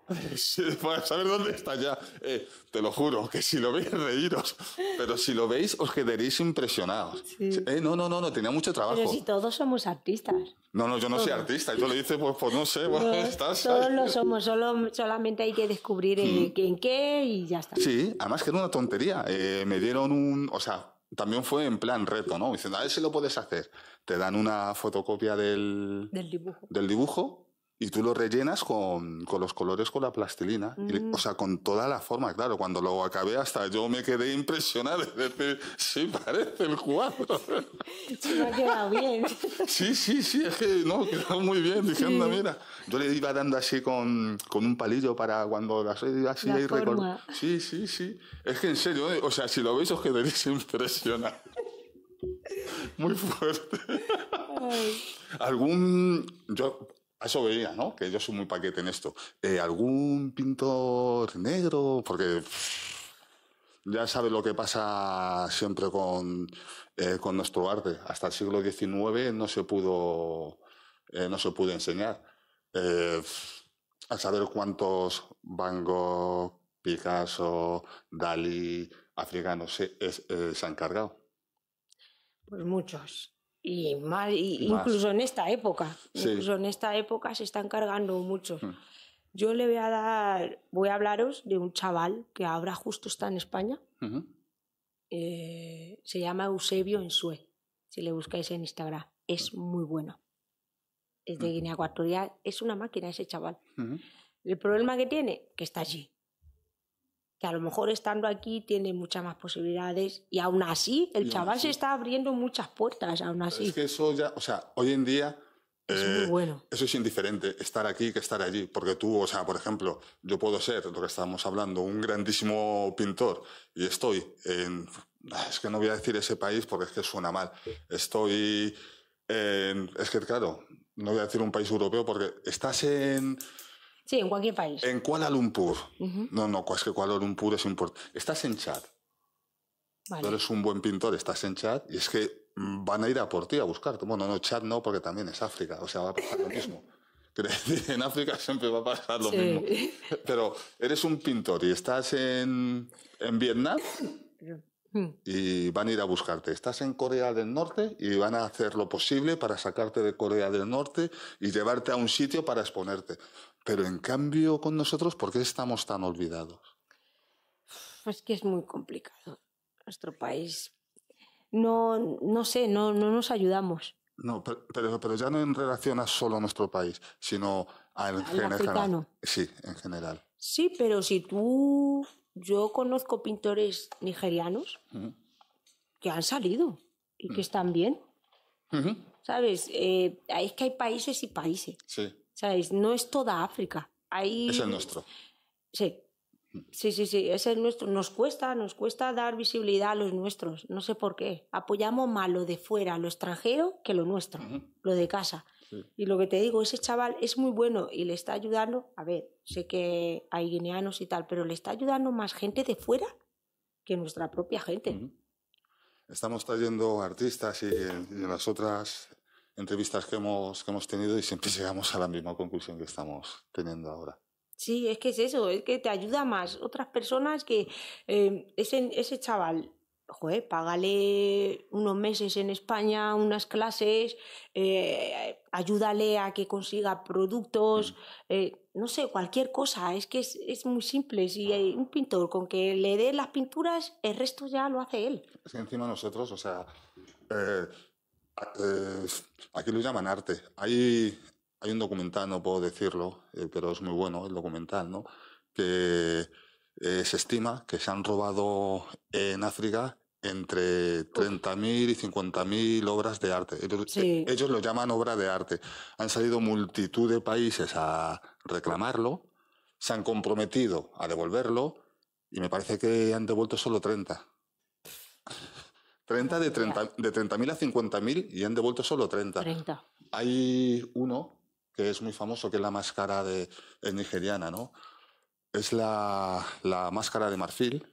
[laughs] para saber dónde está ya. Eh, te lo juro, que si lo veis, reíros. Pero si lo veis, os quedaréis impresionados. Eh, no, no, no, no, tenía mucho trabajo. Pero si todos somos artistas. No, no, yo no soy artista. Yo le dices pues, pues no sé, pues, [laughs] estás, todos lo somos, solo, solamente hay que descubrir en, mm. qué y ya está. Sí, además que era una tontería. Eh, me dieron un. O sea, también fue en plan reto, ¿no? dicen a ver si lo puedes hacer. Te dan una fotocopia del. Del dibujo. Del dibujo y tú lo rellenas con, los colores, con la plastilina, o mm. sea, con toda la forma, claro. Cuando lo acabé, hasta yo me quedé impresionado. [laughs] decir, sí, parece el jugador. [laughs] Sí, me ha quedado bien. [laughs] Sí, sí, sí, es que no, quedó muy bien. Diciendo, mira, yo le iba dando así con, un palillo para cuando las así la Sí, sí, sí. Es que en serio, ¿eh? o sea, si lo veis os quedaréis impresionados. Muy fuerte. ¿Algún. Yo a eso veía, ¿no? Que yo soy muy paquete en esto. Eh, ¿Algún pintor negro? Porque ya sabes lo que pasa siempre con, eh, con nuestro arte. Hasta el siglo XIX no se pudo, eh, no se pudo enseñar. a saber cuántos Van Gogh, Picasso, Dalí, africanos se, se han cargado. Pues muchos. Y más, incluso en esta época. Incluso en esta época se están cargando mucho mm. Yo le voy a dar, voy a hablaros de un chaval que ahora justo está en España. Eh, se llama Eusebio Ensue, si le buscáis en Instagram. Es mm. muy bueno. Es de mm. Guinea Ecuatorial. Es una máquina ese chaval. El problema que tiene, que está allí que a lo mejor estando aquí tiene muchas más posibilidades y aún así el chaval se está abriendo muchas puertas, aún así. Es que eso ya, o sea, hoy en día... Es muy eh, bueno. Eso es indiferente, estar aquí que estar allí, porque tú, o sea, por ejemplo, yo puedo ser, lo que estábamos hablando, un grandísimo pintor y estoy en... Ah, es que no voy a decir ese país porque es que suena mal. Estoy en... Es que, claro, no voy a decir un país europeo porque estás en... Sí, en cualquier país. En Kuala Lumpur. No, no, es que Kuala Lumpur es importante. Estás en Chad. eres un buen pintor, estás en Chad y es que mm, van a ir a por ti a buscarte. Bueno, no, Chad no, porque también es África, o sea, va a pasar lo [laughs] mismo. en África siempre va a pasar lo mismo. Pero eres un pintor y estás en, en Vietnam mm. y van a ir a buscarte. Estás en Corea del Norte y van a hacer lo posible para sacarte de Corea del Norte y llevarte a un sitio para exponerte. Pero en cambio con nosotros, ¿por qué estamos tan olvidados? Pues que es muy complicado. Nuestro país, no, no sé, no, no nos ayudamos. No, pero, pero, ya no en relación a solo a nuestro país, sino al en general. Sí, en general. Sí, pero si tú, yo conozco pintores nigerianos que han salido y que mm. están bien. ¿Sabes? Eh, es que hay países y países. Sí. No es toda África. Ahí... Es el nuestro. Sí. Sí, sí, sí, es el nuestro. Nos cuesta, nos cuesta dar visibilidad a los nuestros. No sé por qué. Apoyamos más lo de fuera, lo extranjero, que lo nuestro, lo de casa. Y lo que te digo, ese chaval es muy bueno y le está ayudando. A ver, sé que hay guineanos y tal, pero le está ayudando más gente de fuera que nuestra propia gente. Estamos trayendo artistas y las otras entrevistas que hemos, hemos tenido y siempre [laughs] llegamos a la misma conclusión que estamos teniendo ahora. Sí, es que es eso, es que te ayuda más otras personas que em, ese, chaval joder, págale unos meses en España, unas clases, eh, ayúdale a que consiga productos, mm. eh, no sé, cualquier cosa. Es que es, muy simple. Si ah. hay un pintor con que le dé las pinturas, el resto ya lo hace él. Es que encima nosotros, o sea, eh, eh, aquí lo llaman arte. Hay, hay un documental, no puedo decirlo, eh, pero es muy bueno el documental, ¿no? Que eh, se estima que se han robado en África entre 30.000 y 50.000 obras de arte. Ellos, lo llaman obra de arte. Han salido multitud de países a reclamarlo, se han comprometido a devolverlo y me parece que han devuelto solo 30. 30 de 30.000 de a 50.000 y han devuelto solo 30. 30. Hay uno que es muy famoso, que es la máscara de, nigeriana, ¿no? Es la, la máscara de marfil.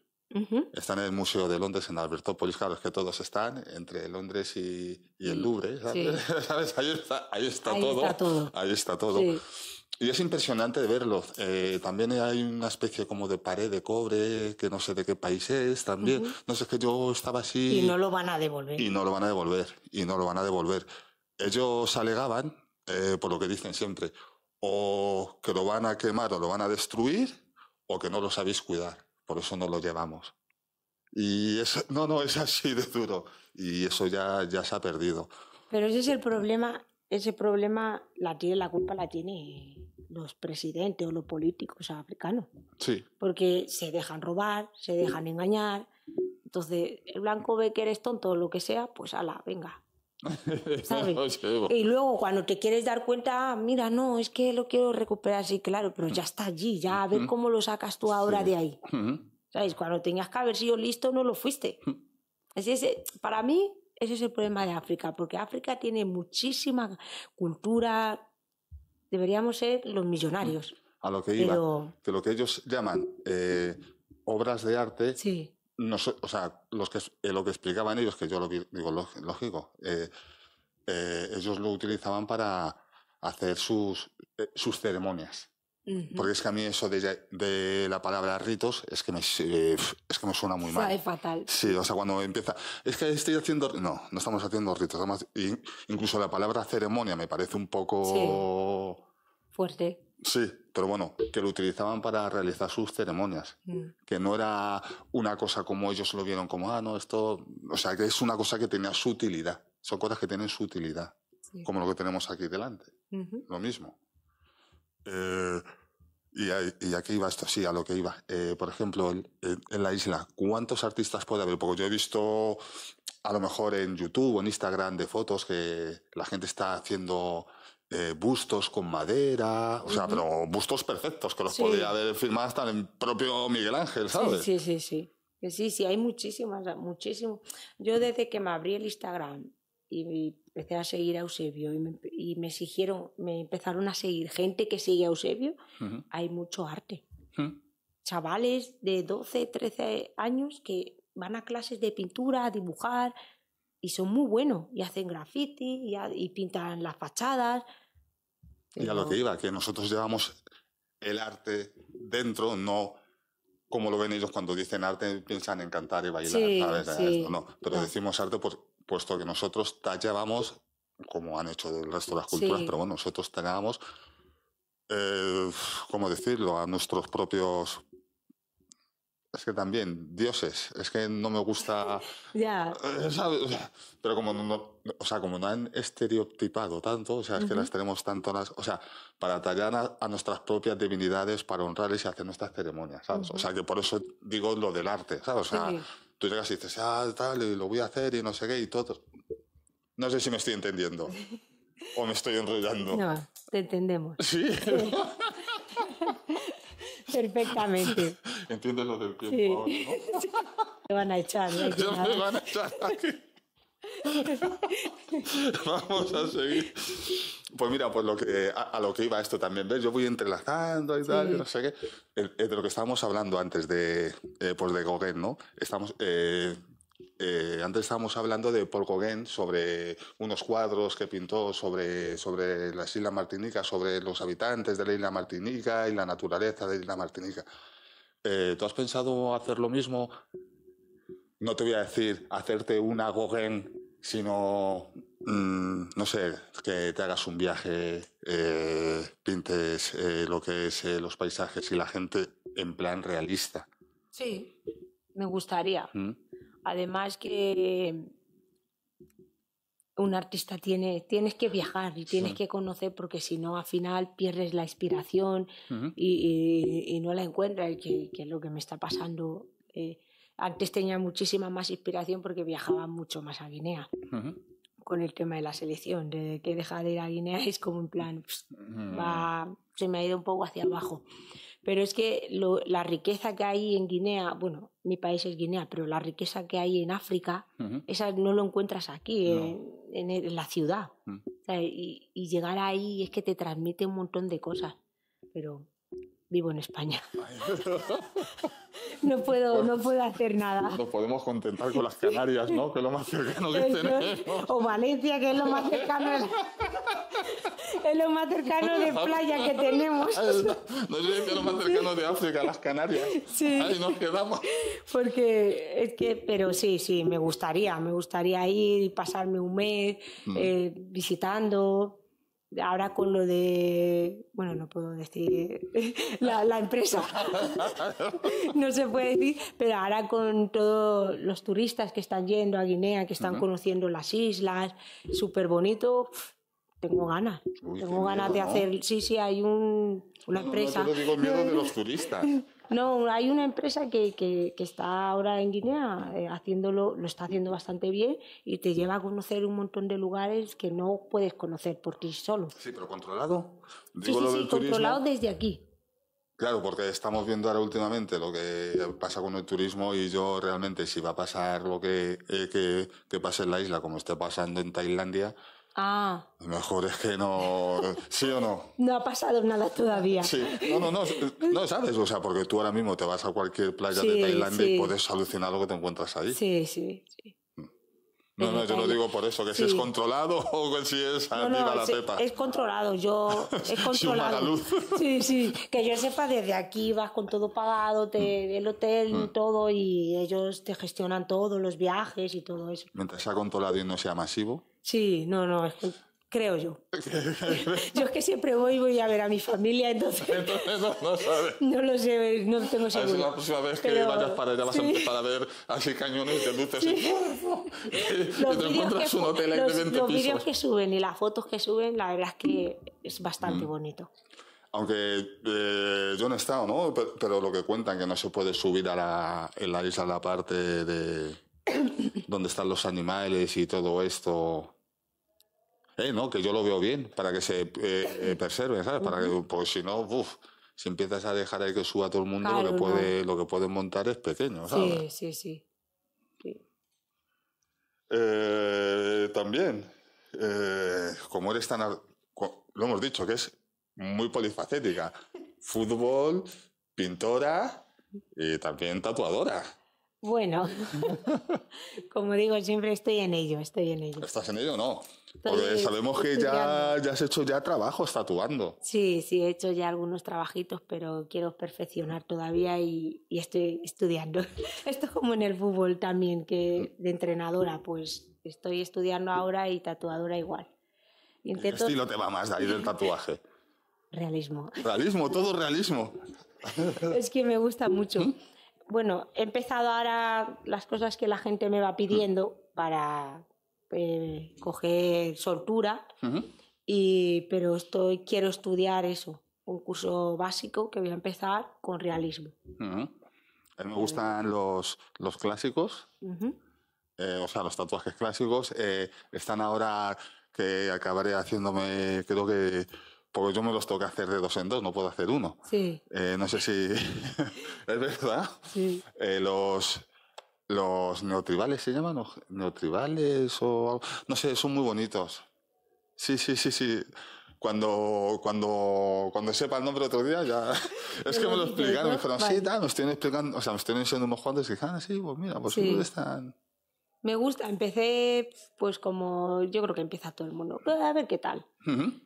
Está en el Museo de Londres, en Albertópolis, claro, es que todos están entre Londres y, el mm. Louvre, ¿sabes? [laughs] Ahí está, ahí todo. Está todo. Ahí está todo. Sí. Y es impresionante de verlos. Eh, también hay una especie como de pared de cobre, que no sé de qué país es también. No sé, que yo estaba así... Y no lo van a devolver. Y no lo van a devolver, y no lo van a devolver. Ellos alegaban, eh, por lo que dicen siempre, o que lo van a quemar o lo van a destruir, o que no lo sabéis cuidar. Por eso no lo llevamos. Y eso no, no, es así de duro. Y eso ya, ya se ha perdido. Pero ese es el problema ese problema la tiene la culpa la tiene los presidentes o los políticos africanos. Sí. Porque se dejan robar, se dejan engañar. Entonces, el blanco ve que eres tonto o lo que sea, pues ala, venga. [laughs] y luego cuando te quieres dar cuenta, mira, no, es que lo quiero recuperar, sí, claro, pero ya está allí, ya a ver cómo lo sacas tú ahora de ahí. ¿Sabes? Cuando tenías que haber sido listo, no lo fuiste. Así es, para mí, ese es el problema de África, porque África tiene muchísima cultura. Deberíamos ser los millonarios. A lo que lo que ellos llaman eh, obras de arte, o sea, los que, eh, lo que explicaban ellos, que yo lo digo, lógico, eh, ellos lo utilizaban para hacer sus, sus ceremonias. Porque es que a mí eso de, la palabra ritos es que me, eh, es que suena muy mal. fatal. Sí, o sea, cuando empieza, es que estoy haciendo, no, no estamos haciendo ritos. incluso la palabra ceremonia me parece un poco... Fuerte. Sí, pero bueno, que lo utilizaban para realizar sus ceremonias, mm. que no era una cosa como ellos lo vieron como, ah, no, esto, o sea, que es una cosa que tenía su utilidad, son cosas que tienen su utilidad, como lo que tenemos aquí delante, lo mismo. Eh, y, a, qué iba esto? Sí, a lo que iba. Eh, por ejemplo, en, la isla, ¿cuántos artistas puede haber? Porque yo he visto a lo mejor en YouTube o en Instagram de fotos que la gente está haciendo eh, bustos con madera, o sea, pero bustos perfectos que los podría haber firmado hasta el propio Miguel Ángel, ¿sabes? Sí, sí, sí, sí. Sí, sí, hay muchísimas, muchísimo. Yo mm. desde que me abrí el Instagram y empecé a seguir a Eusebio y me, y me, exigieron, me empezaron a seguir gente que sigue a Eusebio, hay mucho arte. Chavales de 12, 13 años que van a clases de pintura, a dibujar y son muy buenos y hacen graffiti y, pintan las fachadas. Y a lo que iba, que nosotros llevamos el arte dentro, no como lo ven ellos cuando dicen arte, piensan en cantar y bailar, ¿sabes? no, pero decimos arte por puesto que nosotros tallábamos, como han hecho el resto de las culturas, pero bueno, nosotros tallábamos, eh, ¿cómo decirlo?, a nuestros propios es que también, dioses, es que no me gusta. [laughs] ya. Eh, pero como no, sea, como no han estereotipado tanto, o sea, es que las tenemos tanto las. O sea, para tallar a, nuestras propias divinidades, para honrarles y hacer nuestras ceremonias, ¿sabes? O sea, que por eso digo lo del arte, ¿sabes? O tú llegas y dices, ah, tal, y lo voy a hacer y no sé qué y todo. No sé si me estoy entendiendo o me estoy enrollando. No, te entendemos. Sí. [laughs] Perfectamente. Entiendes lo del tiempo sí. Te van a echar. No me van a echar aquí. [laughs] Vamos a seguir. Pues mira, pues lo que, a, lo que iba esto también, ¿ves? Yo voy entrelazando y tal, no sé qué. De, lo que estábamos hablando antes de, eh, pues de Gauguin, ¿no? Estamos, eh, eh, antes estábamos hablando de Paul Gauguin sobre unos cuadros que pintó sobre, sobre las Islas Martinica, sobre los habitantes de la Isla Martinica y la naturaleza de la Isla Martinica. ¿Tú has pensado hacer lo mismo? No te voy a decir hacerte una Gauguin sino, mm, no sé, que te hagas un viaje, eh, pintes eh, lo que es eh, los paisajes y la gente en plan realista. Sí, me gustaría. ¿Mm? Además que un artista tiene, tienes que viajar y tienes que conocer porque si no al final pierdes la inspiración y, no la encuentras, que, que, es lo que me está pasando. Antes tenía muchísima más inspiración porque viajaba mucho más a Guinea. Con el tema de la selección, Desde que deja de ir a Guinea [laughs] es como un plan, mm. se me ha ido un poco hacia abajo. Pero es que la riqueza que hay en Guinea, bueno, mi país es Guinea, pero la riqueza que hay en África, esa no lo encuentras aquí, en, la ciudad. Mm. y, y llegar ahí es que te transmite un montón de cosas. Pero vivo en España. [laughs] no puedo, no puedo hacer nada. Nos podemos contentar con las Canarias, ¿no? Que es lo más cercano que tenemos. O Valencia, que es lo más cercano. De... es lo más cercano de playa que tenemos. [laughs] No sé que es lo más cercano de África, las Canarias. Sí. Ahí nos quedamos. Porque es que, pero sí, sí, me gustaría, me gustaría ir y pasarme un mes mm. eh, visitando ahora con lo de, bueno, no puedo decir [laughs] la, empresa, [laughs] no se puede decir, pero ahora con todos los turistas que están yendo a Guinea, que están conociendo las islas, súper bonito, tengo ganas, tengo ganas de hacer, sí, sí, hay un, una empresa. digo miedo de los turistas. [laughs] No, hay una empresa que, que, está ahora en Guinea eh, haciéndolo, lo está haciendo bastante bien y te lleva a conocer un montón de lugares que no puedes conocer por ti solo. Sí, pero controlado. sí, sí, sí controlado desde aquí. Claro, porque estamos viendo ahora últimamente lo que pasa con el turismo y yo realmente si va a pasar lo que, eh, que, que pasa en la isla como está pasando en Tailandia, Ah. lo mejor es que no. ¿Sí o no? No ha pasado nada todavía. Sí. No, no, no. No sabes, o sea, porque tú ahora mismo te vas a cualquier playa de Tailandia y puedes alucinar lo que te encuentras ahí. Sí, sí, sí. No, no, yo lo digo por eso, que si es controlado [laughs] o si es no, la es, controlado, yo. [laughs] Es controlado. Sí, sí. Que yo sepa, desde aquí vas con todo pagado, te, mm. el hotel, y mm. todo, y ellos te gestionan todo, los viajes y todo eso. Mientras sea controlado y no sea masivo. Sí, no, no, creo yo. [laughs] yo es que siempre voy voy a ver a mi familia, entonces, entonces no, sabes. no lo sé, no tengo seguro. la próxima vez que vayas para allá vas a empezar a ver así cañones de luces [laughs] y, te encuentras un hotel los, de 20 Los vídeos que suben y las fotos que suben, la verdad es que es bastante mm. bonito aunque eh, yo no he estado, ¿no? Pero, lo que cuentan que no se puede subir a la, en la isla, la parte de [coughs] donde están los animales y todo esto no, que yo lo veo bien, para que se eh, eh, preserve, ¿sabes? Para que, porque si no, si empiezas a dejar ahí que suba todo el mundo, lo, que puede, lo que pueden montar es pequeño, ¿sabes? Sí, sí, sí. Eh, también, como eres tan. Lo hemos dicho, que es muy polifacética. Fútbol, pintora y también tatuadora. Bueno, [laughs] como digo, siempre estoy en ello, estoy en ello. ¿Estás en ello o no? Porque sabemos que ya, ya has hecho ya trabajos tatuando. Sí, sí, he hecho ya algunos trabajitos, pero quiero perfeccionar todavía y, y estoy estudiando. [laughs] Esto es como en el fútbol también, que de entrenadora, pues estoy estudiando ahora y tatuadora igual. ¿Qué estilo te va más de ahí del tatuaje? [laughs] Realismo. Realismo, todo realismo. [laughs] Es que me gusta mucho. Bueno, he empezado ahora las cosas que la gente me va pidiendo para eh, coger soltura, y, pero estoy, quiero estudiar eso, un curso básico que voy a empezar con realismo. A mí me gustan los, los clásicos, eh, o sea, los tatuajes clásicos. Eh, están ahora que acabaré haciéndome, creo que porque yo me los toca hacer de dos en dos, no puedo hacer uno. no sé si [laughs] es verdad. los los neotribales se llaman, neotribales o no sé, son muy bonitos. Sí, sí, sí, sí. Cuando, cuando, cuando sepa el nombre otro día ya [laughs] es que me lo explicaron, me dijeron, sí, da nos tienen explicando, o sea, nos tienen enseñando unos cuantos y dije, ah, sí, pues mira, pues sí. están. Me gusta, empecé pues como yo creo que empieza todo el mundo, pues, a ver qué tal.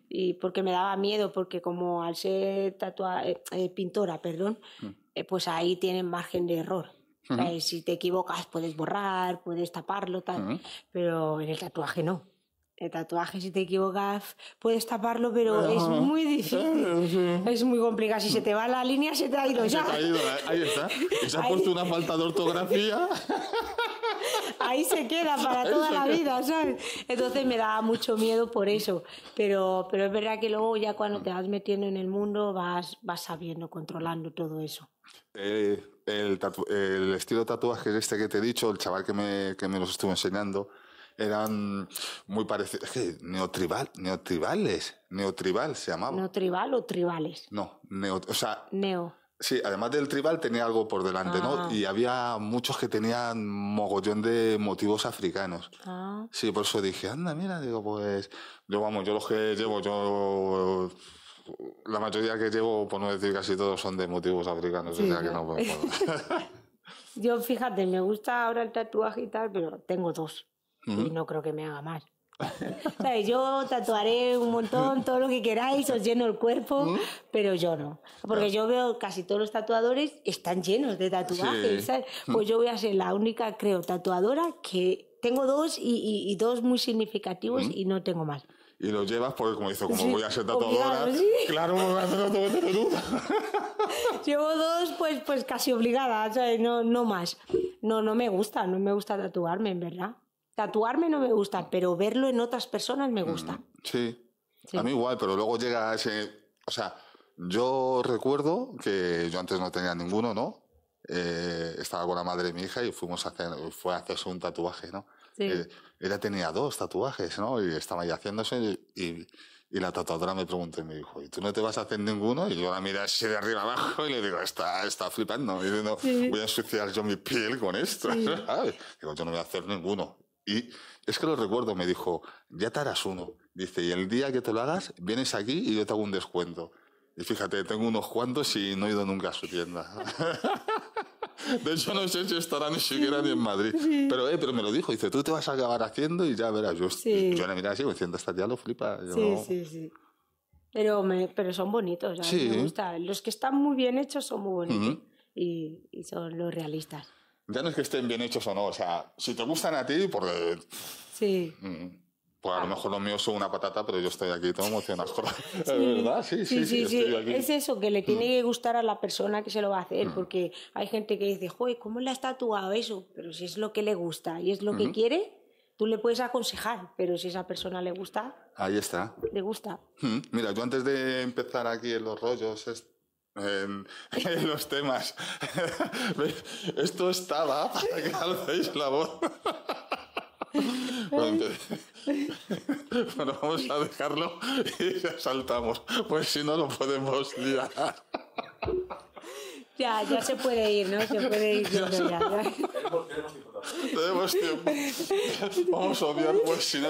Y porque me daba miedo, porque como al ser eh, eh, pintora, perdón, mm. eh, pues ahí tienen margen de error. Eh, si te equivocas, puedes borrar, puedes taparlo, tal. Pero en el tatuaje no. El tatuaje, si te equivocas, puedes taparlo, pero es muy difícil. Es muy complicado. Si se te va la línea, se te ha ido ya. Se ha ido, ahí está. [laughs] Y se ha puesto una falta de ortografía. [laughs] Ahí se queda para toda la vida, ¿sabes? Entonces me da mucho miedo por eso. Pero, pero es verdad que luego ya cuando te vas metiendo en el mundo vas, vas sabiendo, controlando todo eso. Eh, el, estilo de tatuaje este que te he dicho, el chaval que me, que me los estuvo enseñando, eran muy parecidos. Es que neotribal, neotribales, neotribal se llamaba. ¿Neotribal o tribales? No, neo, o sea. Neo. Sí, además del tribal tenía algo por delante, ¿no? Ah. Y había muchos que tenían mogollón de motivos africanos. Ah. Sí, por eso dije, anda, mira, digo, pues, yo vamos, yo los que llevo, yo la mayoría que llevo, por no decir casi todos, son de motivos africanos, [laughs] yo fíjate, me gusta ahora el tatuaje y tal, pero tengo dos y no creo que me haga mal. [laughs] Yo tatuaré un montón, todo lo que queráis, os lleno el cuerpo, pero yo no. Porque yo veo casi todos los tatuadores están llenos de tatuajes, Pues yo voy a ser la única, creo, tatuadora que tengo dos y, dos muy significativos y no tengo más. Y los llevas porque, como dice, como voy a ser tatuadora, claro, me voy a hacer tatuadora. Llevo dos, pues, pues casi obligada, No, no más. No, no me gusta, no me gusta tatuarme, en verdad. Tatuarme no me gusta, pero verlo en otras personas me gusta. Mm, sí. A mí igual, pero luego llega ese. O sea, yo recuerdo que yo antes no tenía ninguno, ¿no? Eh, estaba con la madre de mi hija y fuimos a hacer, fue a hacerse un tatuaje, ¿no? Sí. Eh, ella tenía dos tatuajes, ¿no? Y estaba ahí haciéndose y, la tatuadora me preguntó y me dijo, ¿y tú no te vas a hacer ninguno? Y yo la miré así de arriba abajo y le digo, está, está flipando. Y digo, voy a ensuciar yo mi piel con esto. Sí. [laughs] Digo, yo no voy a hacer ninguno. Y es que lo recuerdo, me dijo, ya te harás uno. Dice, y el día que te lo hagas, vienes aquí y yo te hago un descuento. Y fíjate, tengo unos cuantos y no he ido nunca a su tienda. [laughs] De hecho, no sé si estará ni siquiera en Madrid. Pero, eh, pero me lo dijo, dice, tú te vas a acabar haciendo y ya verás. Yo, sí. yo así, me diciendo, esta lo flipa. sí, sí, sí. Pero, pero son bonitos, me gusta. Los que están muy bien hechos son muy bonitos y, son los realistas. Ya no es que estén bien hechos o no, o sea, si te gustan a ti, porque... Sí. Mm. Pues a lo mejor los míos son una patata, pero yo estoy aquí todo emocionado. [laughs] verdad, sí, sí, sí. estoy aquí. Es eso, que le tiene mm. que gustar a la persona que se lo va a hacer, mm. porque hay gente que dice, joder, ¿cómo le has tatuado eso? Pero si es lo que le gusta y es lo que quiere, tú le puedes aconsejar, pero si a esa persona le gusta. Ahí está. Le gusta. Mira, yo antes de empezar aquí en los rollos, en, los temas. [laughs] Esto estaba para que alcéis la voz. [laughs] Bueno, vamos a dejarlo y ya saltamos, pues si no lo podemos liar. Ya, ya se puede ir, ¿no? Se puede ir [laughs] Tenemos tiempo. Vamos a odiar pues si no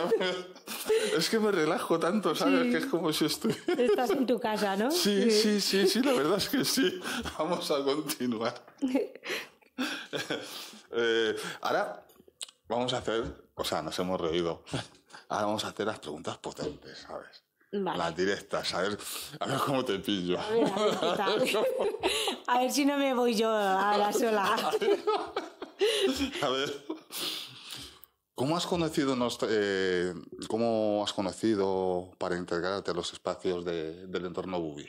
Es que me relajo tanto, ¿sabes? Que es como si estuviera... Estás en tu casa, ¿no? Sí, sí, sí, sí, la verdad es que sí. Vamos a continuar. [laughs] Eh, ahora vamos a hacer... O sea, nos hemos reído. Ahora vamos a hacer las preguntas potentes, ¿sabes? Las directas, a ver, a ver cómo te pillo. [laughs] A ver, si no me voy yo a la sola. [laughs] [laughs] A ver. ¿Cómo has conocido, eh, cómo has conocido para integrarte a los espacios del entorno Bubi?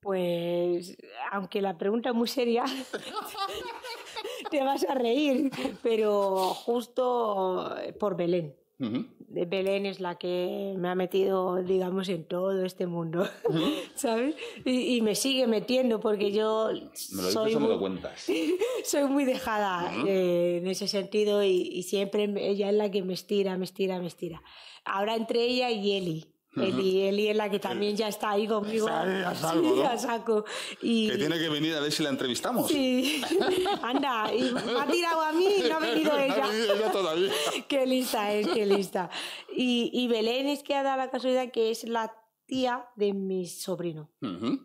Pues, aunque la pregunta es muy seria, [laughs] te vas a reír, pero justo por Belén. De Belén es la que me ha metido, digamos, en todo este mundo, [laughs] ¿sabes? Y, me sigue metiendo porque yo soy, muy, [laughs] soy muy dejada eh, en ese sentido y, y, siempre ella es la que me estira, me estira, me estira. Ahora entre ella y Eli, Eli, Eli es la que también eh, ya está ahí conmigo. a sí, [laughs] a saco. Que tiene que venir a ver si la entrevistamos. Sí. [laughs] Anda, y me ha tirado a mí y no ha venido [laughs] ella. ella todavía. qué lista es, qué lista. Y, Belén es que ha dado la casualidad que es la tía de mi sobrino. Uh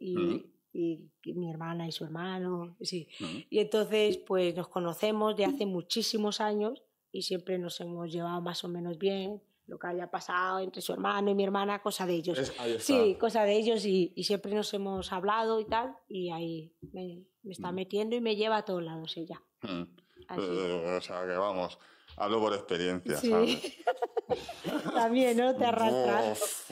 y, mi hermana y su hermano. Sí. Y entonces, pues nos conocemos de hace muchísimos años y siempre nos hemos llevado más o menos bien lo que haya pasado entre su hermano y mi hermana, cosa de ellos. sí, cosa de ellos y, y, siempre nos hemos hablado y tal, y ahí me, está mm. metiendo y me lleva a todos lados ella. Mm. Eh, o sea, que vamos, hablo por experiencia, ¿sabes? [laughs] También, ¿no? Te arrastras.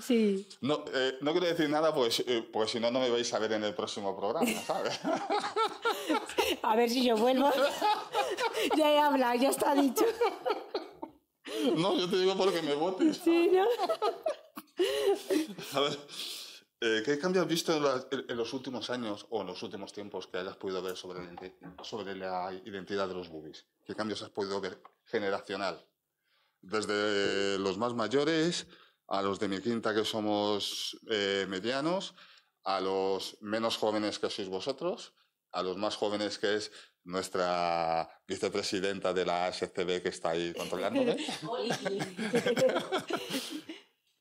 Sí. No, eh, no, quiero decir nada, pues, eh, pues, si no, no me vais a ver en el próximo programa, ¿sabes? [laughs] a ver si yo vuelvo. [laughs] ya he hablado, ya está dicho. No, yo te digo que me votes. Sí, ¿no? A ver, eh, ¿qué cambios has visto en, los últimos años o en los últimos tiempos que hayas podido ver sobre, la identidad de los boobies? ¿Qué cambios has podido ver generacional? Desde los más mayores a los de mi quinta que somos eh, medianos, a los menos jóvenes que sois vosotros, a los más jóvenes que es nuestra vicepresidenta de la SCB que está ahí controlando [laughs]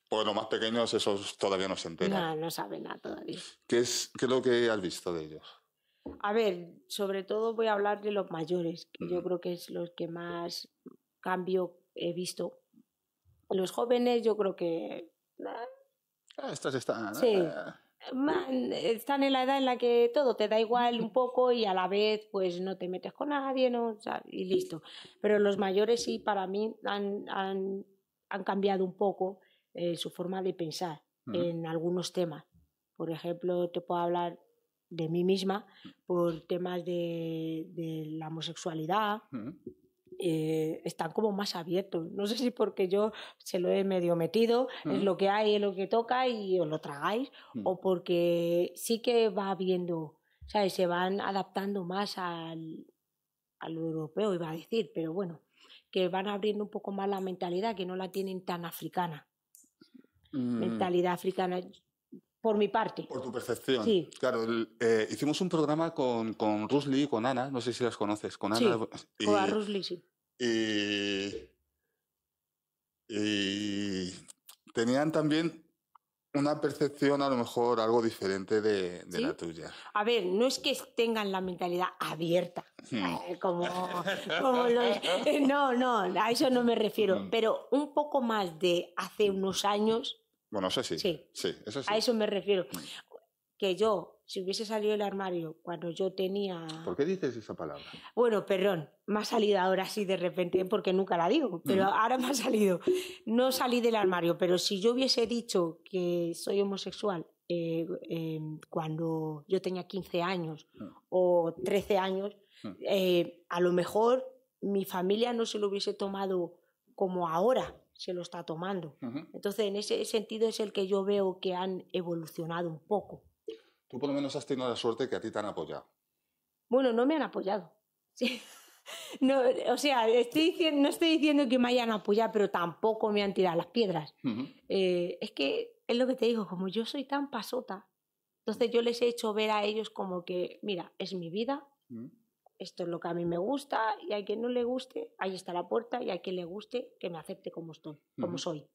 pues los más pequeños, esos todavía no se enteran. No, no saben nada todavía. ¿Qué es, ¿Qué es lo que has visto de ellos? A ver, sobre todo voy a hablar de los mayores, que yo creo que es los que más cambio he visto. Los jóvenes yo creo que... Eh, ah, estas están... Sí. Eh, están en la edad en la que todo te da igual un poco y a la vez pues no te metes con nadie no y listo pero los mayores sí para mí han, cambiado un poco eh, su forma de pensar en algunos temas por ejemplo te puedo hablar de mí misma por temas de, la homosexualidad eh, están como más abiertos. No sé si porque yo se lo he medio metido, es mm. lo que hay, es lo que toca y os lo tragáis, mm. o porque sí que va habiendo, ¿sabes? Se van adaptando más al, al europeo, iba a decir, pero bueno, que van abriendo un poco más la mentalidad, que no la tienen tan africana. Mm. Mentalidad africana por mi parte. Por tu percepción. Sí. Claro, eh, hicimos un programa con, con Rusli y con Ana, no sé si las conoces, con Ana. con a Rusli, sí. Y, tenían también una percepción a lo mejor algo diferente de, la tuya. A ver, no es que tengan la mentalidad abierta, hmm. como, [laughs] los, eh, no, no, a eso no me refiero, hmm. pero un poco más de hace unos años bueno, eso sí. si. sí, sí. A eso me refiero. Mm. Que yo, si hubiese salido del armario cuando yo tenía. ¿Por qué dices esa palabra? Bueno, perdón, me ha salido ahora sí de repente, porque nunca la digo, pero mm. ahora me ha salido. No salí del armario, pero si yo hubiese dicho que soy homosexual eh, em, cuando yo tenía 15 años mm. o 13 años, eh, a lo mejor mi familia no se lo hubiese tomado como ahora, se lo está tomando. Entonces, en ese sentido es el que yo veo que han evolucionado un poco. Tú por lo menos has tenido la suerte que a ti te han apoyado. Bueno, no me han apoyado. [laughs] No, o sea, estoy diciendo, no estoy diciendo que me hayan apoyado, pero tampoco me han tirado las piedras. Eh, es que es lo que te digo, como yo soy tan pasota, entonces yo les he hecho ver a ellos como que, mira, es mi vida, esto es lo que a mí me gusta y a quien no le guste, ahí está la puerta y a quien le guste, que me acepte como estoy, como soy.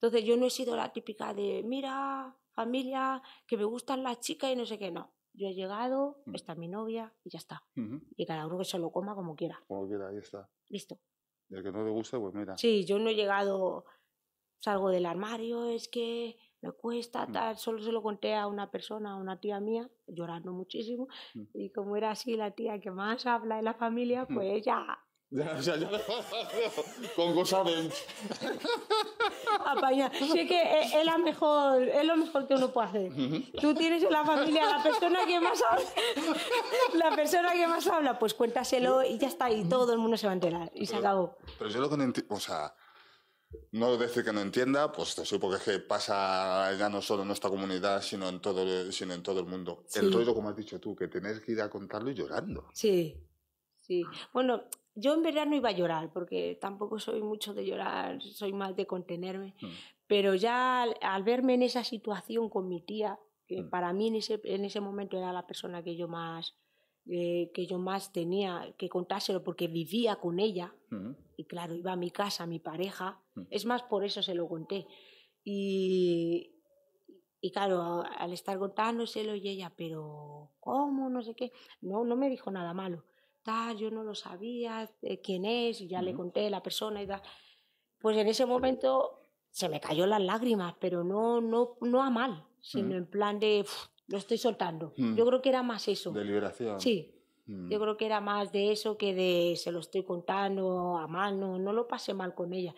Entonces yo no he sido la típica de, mira, familia, que me gustan las chicas y no sé qué, no. Yo he llegado, mm. está mi novia y ya está. Y cada uno que se lo coma como quiera. Como quiera, ahí está. Listo. Y al que no le guste, pues mira. Sí, yo no he llegado, salgo del armario, es que me cuesta mm. tal, solo se lo conté a una persona, a una tía mía, llorando muchísimo, mm. y como era así la tía que más habla de la familia, mm. pues ella... [laughs] Ya, ya, [laughs] con cosas [laughs] Apaña. Sí que e, es, la mejor, es lo mejor que uno puede hacer. Tú tienes en la familia la persona que más habla, la persona que más habla, pues cuéntaselo y ya está, y todo el mundo se va a enterar, y se acabó. Pero yo lo que no entiendo, o sea, no decir que no entienda, pues te supo que, es que pasa ya no solo en nuestra comunidad, sino en todo, sino en todo el mundo. El rollo, como has dicho tú, que tenés que ir a contarlo llorando. Sí, sí. Bueno, yo en verdad no iba a llorar, porque tampoco soy mucho de llorar, soy más de contenerme. Mm. Pero ya al, verme en esa situación con mi tía, que mm. para mí en ese, en ese momento era la persona que yo más eh, que yo más tenía que contárselo porque vivía con ella y claro, iba a mi casa, a mi pareja. Es más, por eso se lo conté. Y, y claro, al estar contándoselo y ella, pero ¿cómo? No sé qué. No, no me dijo nada malo. Tal, yo no lo sabía, eh, quién es, y ya le conté la persona y tal. Pues en ese momento se me cayó las lágrimas, pero no, no, no a mal, sino en plan de, lo estoy soltando. Hmm. Yo creo que era más eso. De liberación. Sí. Hmm. Yo creo que era más de eso que de se lo estoy contando a mano, no lo pasé mal con ella.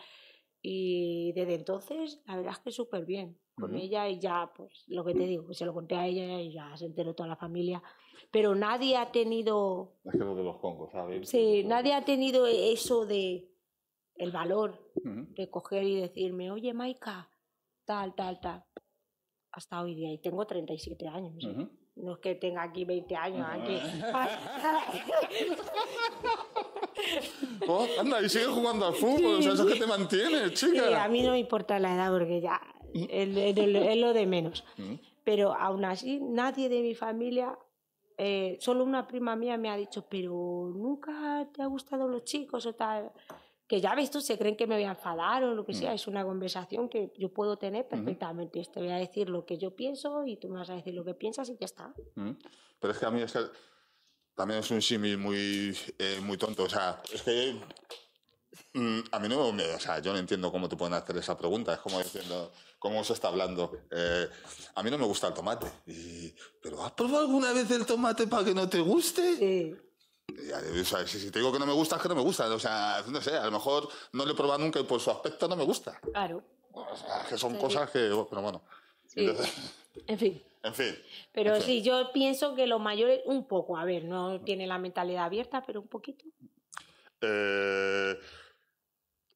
Y desde entonces, la verdad es que súper bien con ella y ya, pues lo que te hmm. digo, se lo conté a ella y ya se enteró toda la familia. Pero nadie ha tenido... Es que lo de los congos, ¿sabes? Sí, nadie ha tenido eso de el valor de coger y decirme, oye, Maika, tal, tal, tal hasta hoy día y tengo 37 años. No es que tenga aquí 20 años. Ah. [laughs] Oh, anda, y sigue jugando al fútbol, eso es que te mantiene, chica. a mí no me importa la edad porque ya mm. es lo de menos. Mm. Pero aún así, nadie de mi familia, eh, solo una prima mía me ha dicho, pero nunca te ha gustado los chicos o tal que ya ves tú, se creen que me voy a enfadar o lo que sea. Mm. Es una conversación que yo puedo tener perfectamente. Te voy a decir lo que yo pienso y tú me vas a decir lo que piensas y ya está. Mm. Pero es que a mí es que también es un símil muy, eh, muy tonto. O sea, es que mm, a mí no o sea, yo no entiendo cómo te pueden hacer esa pregunta. Es como diciendo, ¿cómo se está hablando? Eh, a mí no me gusta el tomate. ¿Pero has probado alguna vez el tomate para que no te guste? Sí si, te digo que no me gusta, es que no me gusta. O sea, no sé, a lo mejor no lo he probado nunca y por su aspecto no me gusta. Claro. que son cosas que, pero bueno. en fin. En fin. Pero sí, yo pienso que lo mayor un poco, a ver, no tiene la mentalidad abierta, pero un poquito. Eh,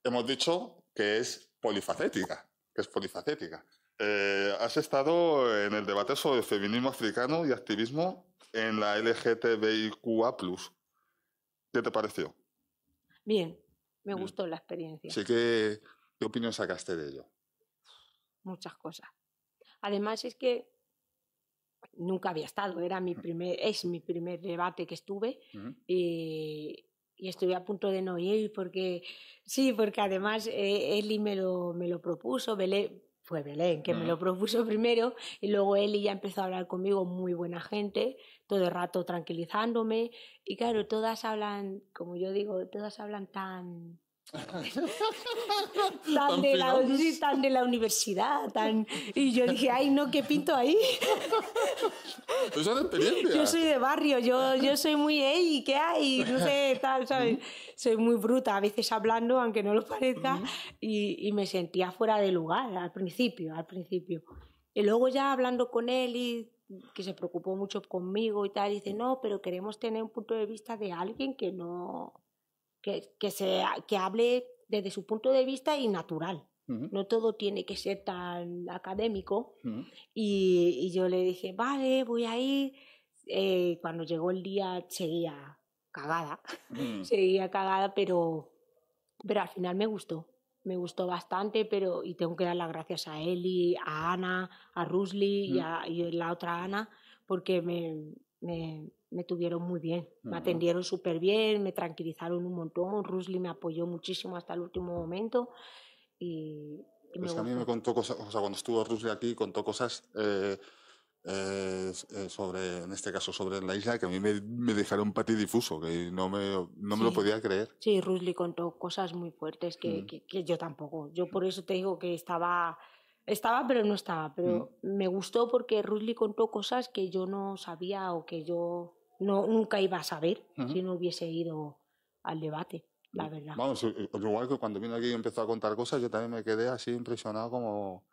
hemos dicho que es polifacética, que es polifacética. Eh, has estado en el debate sobre feminismo africano y activismo en la LGTBIQA. ¿Qué te pareció? Bien, me gustó la experiencia. Así que, ¿qué opinión sacaste de ello? Muchas cosas. Además es que nunca había estado, era mi primer, es mi primer debate que estuve y, y, estuve a punto de no ir porque, sí, porque además eh, Eli me lo, me lo propuso, Belé, fue Belén, que me lo propuso [laughs] primero y luego y ya empezó a hablar conmigo, muy buena gente, todo el rato tranquilizándome y claro, todas hablan, como yo digo, todas hablan tan [laughs] tan, de la, de la universidad, tan... Y yo dije, ay, no, ¿qué pinto ahí? [laughs] Pues yo soy de barrio, yo, yo soy muy, hey, ¿qué hay? No sé, tal, ¿sabes? Soy muy bruta, a veces hablando, aunque no lo parezca, y, y, me sentía fuera de lugar al principio, al principio. Y luego ya hablando con él y que se preocupó mucho conmigo y tal, dice, no, pero queremos tener un punto de vista de alguien que no que, que, se, que hable desde su punto de vista y natural. No todo tiene que ser tan académico. y, y, yo le dije, vale, voy a ir. Eh, cuando llegó el día seguía cagada, mm. [laughs] seguía cagada, pero, pero al final me gustó. Me gustó bastante, pero y tengo que dar las gracias a Eli, a Ana, a Rusli y a la otra Ana, porque me, me, me tuvieron muy bien, me atendieron súper bien, me tranquilizaron un montón, Rusli me apoyó muchísimo hasta el último momento y... pues a mí me contó cosas, o sea, cuando estuvo Rusli aquí contó cosas eh, eh, eh, sobre, en este caso sobre la isla, que a mí me, me dejaron difuso que no me, no me lo podía creer. Sí, Rusli contó cosas muy fuertes que, que, que yo tampoco, yo por eso te digo que estaba estaba, pero no estaba. Pero mm. me gustó porque Rusli contó cosas que yo no sabía o que yo no, nunca iba a saber si no hubiese ido al debate, la mm. verdad. Vamos, eh, eh, igual que cuando vino aquí y empezó a contar cosas, yo también me quedé así impresionado como...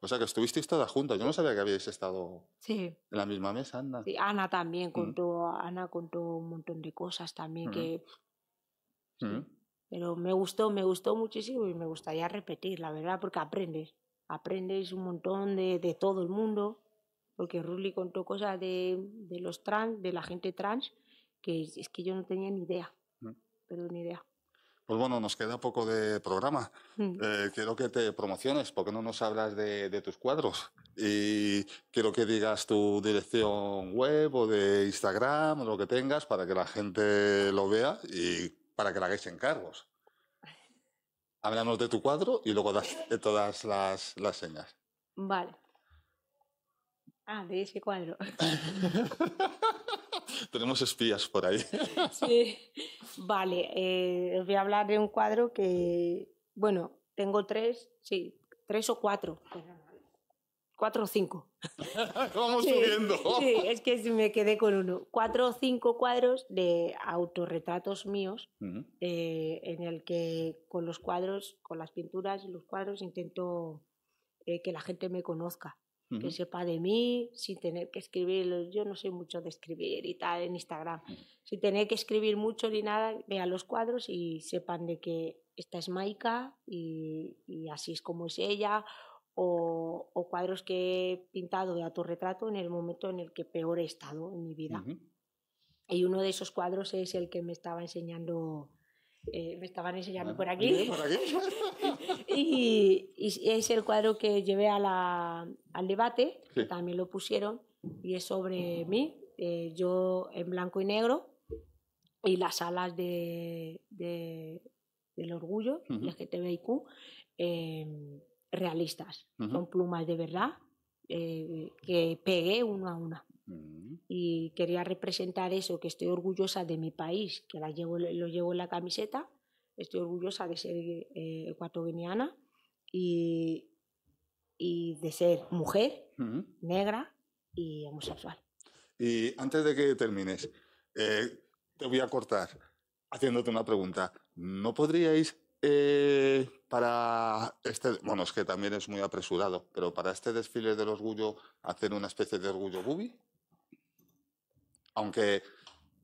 o sea, que estuvisteis todas juntas. Yo no sabía que habíais estado sí. en la misma mesa, Ana. Sí, Ana también mm. contó, Ana contó un montón de cosas también que... Pero me gustó, me gustó muchísimo y me gustaría repetir, la verdad, porque aprendes aprendes un montón de, todo el mundo, porque Rulli contó cosas de, de, los trans, de la gente trans, que es que yo no tenía ni idea, mm. pero ni idea. Pues bueno, nos queda poco de programa. Mm. Eh, quiero que te promociones, porque no nos hablas de, tus cuadros. Y quiero que digas tu dirección web o de Instagram, o lo que tengas, para que la gente lo vea y para que la hagáis encargos. Hablamos de tu cuadro y luego das de todas las, las señas. Vale. Ah, de ese cuadro. [laughs] Tenemos espías por ahí. [laughs] sí. Vale, os eh, voy a hablar de un cuadro que, bueno, tengo tres, sí, tres o cuatro cuatro o cinco. [laughs] Vamos subiendo. es que me quedé con uno. Cuatro o cinco cuadros de autorretratos míos, eh, en el que con los cuadros, con las pinturas y los cuadros, intento eh, que la gente me conozca, que sepa de mí, sin tener que escribir. Yo no sé mucho de escribir y tal en Instagram. Sin tener que escribir mucho ni nada, vean los cuadros y sepan de que esta es Maika y, así es como es ella, o, cuadros que he pintado de retrato en el momento en el que peor he estado en mi vida. Y uno de esos cuadros es el que me estaba enseñando, eh, me estaban enseñando por aquí. [laughs] y, es el cuadro que llevé a la, al debate, que también lo pusieron, y es sobre mí, eh, yo en blanco y negro, y las alas de, del orgullo, uh -huh. LGTBIQ. Em, realistas, con plumas de verdad eh, que pegué uno a una. Mm. Y quería representar eso, que estoy orgullosa de mi país, que la llevo, lo llevo en la camiseta, estoy orgullosa de ser eh, ecuatoriana y, de ser mujer, negra y homosexual. Y antes de que termines, eh, te voy a cortar haciéndote una pregunta. ¿No podríais eh, para este, bueno, es que también es muy apresurado, pero para este desfile del orgullo, hacer una especie de orgullo bubi, aunque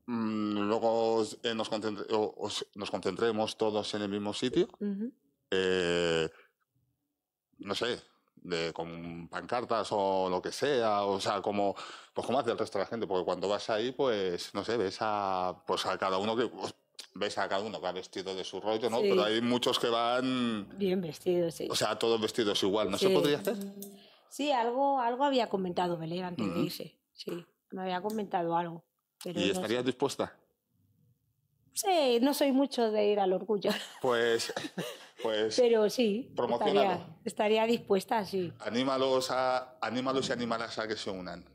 mm, luego eh, nos, concentremos todos en el mismo sitio, eh, no sé, de, con pancartas o lo que sea, o sea, como, pues como hace el resto de la gente, porque cuando vas ahí, pues, no sé, ves a, pues a cada uno que... Pues, ves a cada uno que va vestido de su rollo, ¿no? Pero hay muchos que van... Bien vestidos, sí. O sea, todos vestidos igual, ¿no se podría hacer? Sí, algo, algo había comentado Belén antes de irse, sí, me había comentado algo. ¿Y estarías dispuesta? Sí, no soy mucho de ir al orgullo. Pues, [laughs] pues. Pero sí. Estaría, dispuesta, sí. Anímalos, a, anímalos y anímalas a que se unan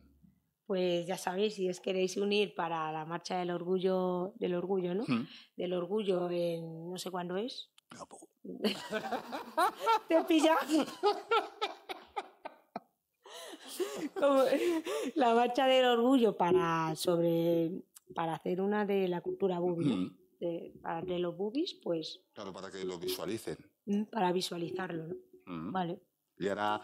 pues ya sabéis, si os queréis unir para la marcha del orgullo, del orgullo, ¿no? Hmm. Del orgullo en no sé cuándo es. Ah, pues. [laughs] ¿Te pilla? la marcha del orgullo para sobre para hacer una de la cultura boobie. Hmm. de, los bubis, pues. Claro, para que lo visualicen. Mm, para visualizarlo, ¿no? Hmm. Vale. Y ahora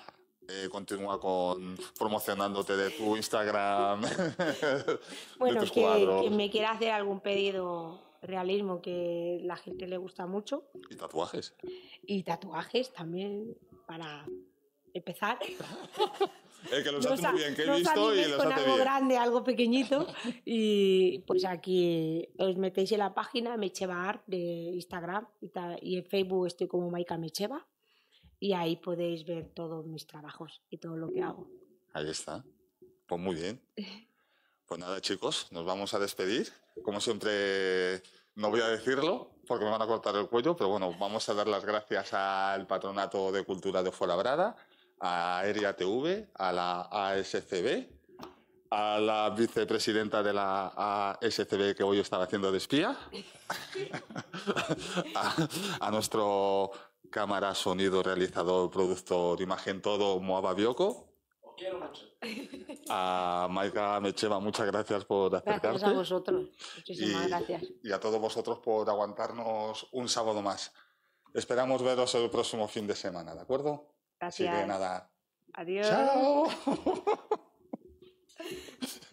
eh, continúa con promocionándote de tu Instagram. [laughs] bueno, que, que, me quiera hacer algún pedido realismo que la gente le gusta mucho. Y tatuajes. Y tatuajes también para empezar. [laughs] que los, muy bien, que he visto y los con algo grande, algo pequeñito. [laughs] Y pues aquí os metéis en la página Mecheva Art de Instagram y, y en Facebook estoy como Maika Mecheva y ahí podéis ver todos mis trabajos y todo lo que uh, hago. Ahí está. Pues muy bien. [laughs] Pues nada, chicos, nos vamos a despedir. Como siempre, no voy a decirlo porque me van a cortar el cuello, pero bueno, vamos a dar las gracias al Patronato de Cultura de Brada a Aeria TV, a la ASCB, a la vicepresidenta de la ASCB que hoy estaba haciendo de espía, [laughs] [laughs] a nuestro cámara, sonido, realizador, productor, imagen, todo, Moaba Bioco. Os quiero mucho. [laughs] A Maika Mecheva, muchas gracias por acercarte. Gracias a vosotros. Muchísimas gracias. Y a todos vosotros por aguantarnos un sábado más. Esperamos veros el próximo fin de semana, ¿de acuerdo? Gracias. Así que nada. Adiós. Chao. [laughs]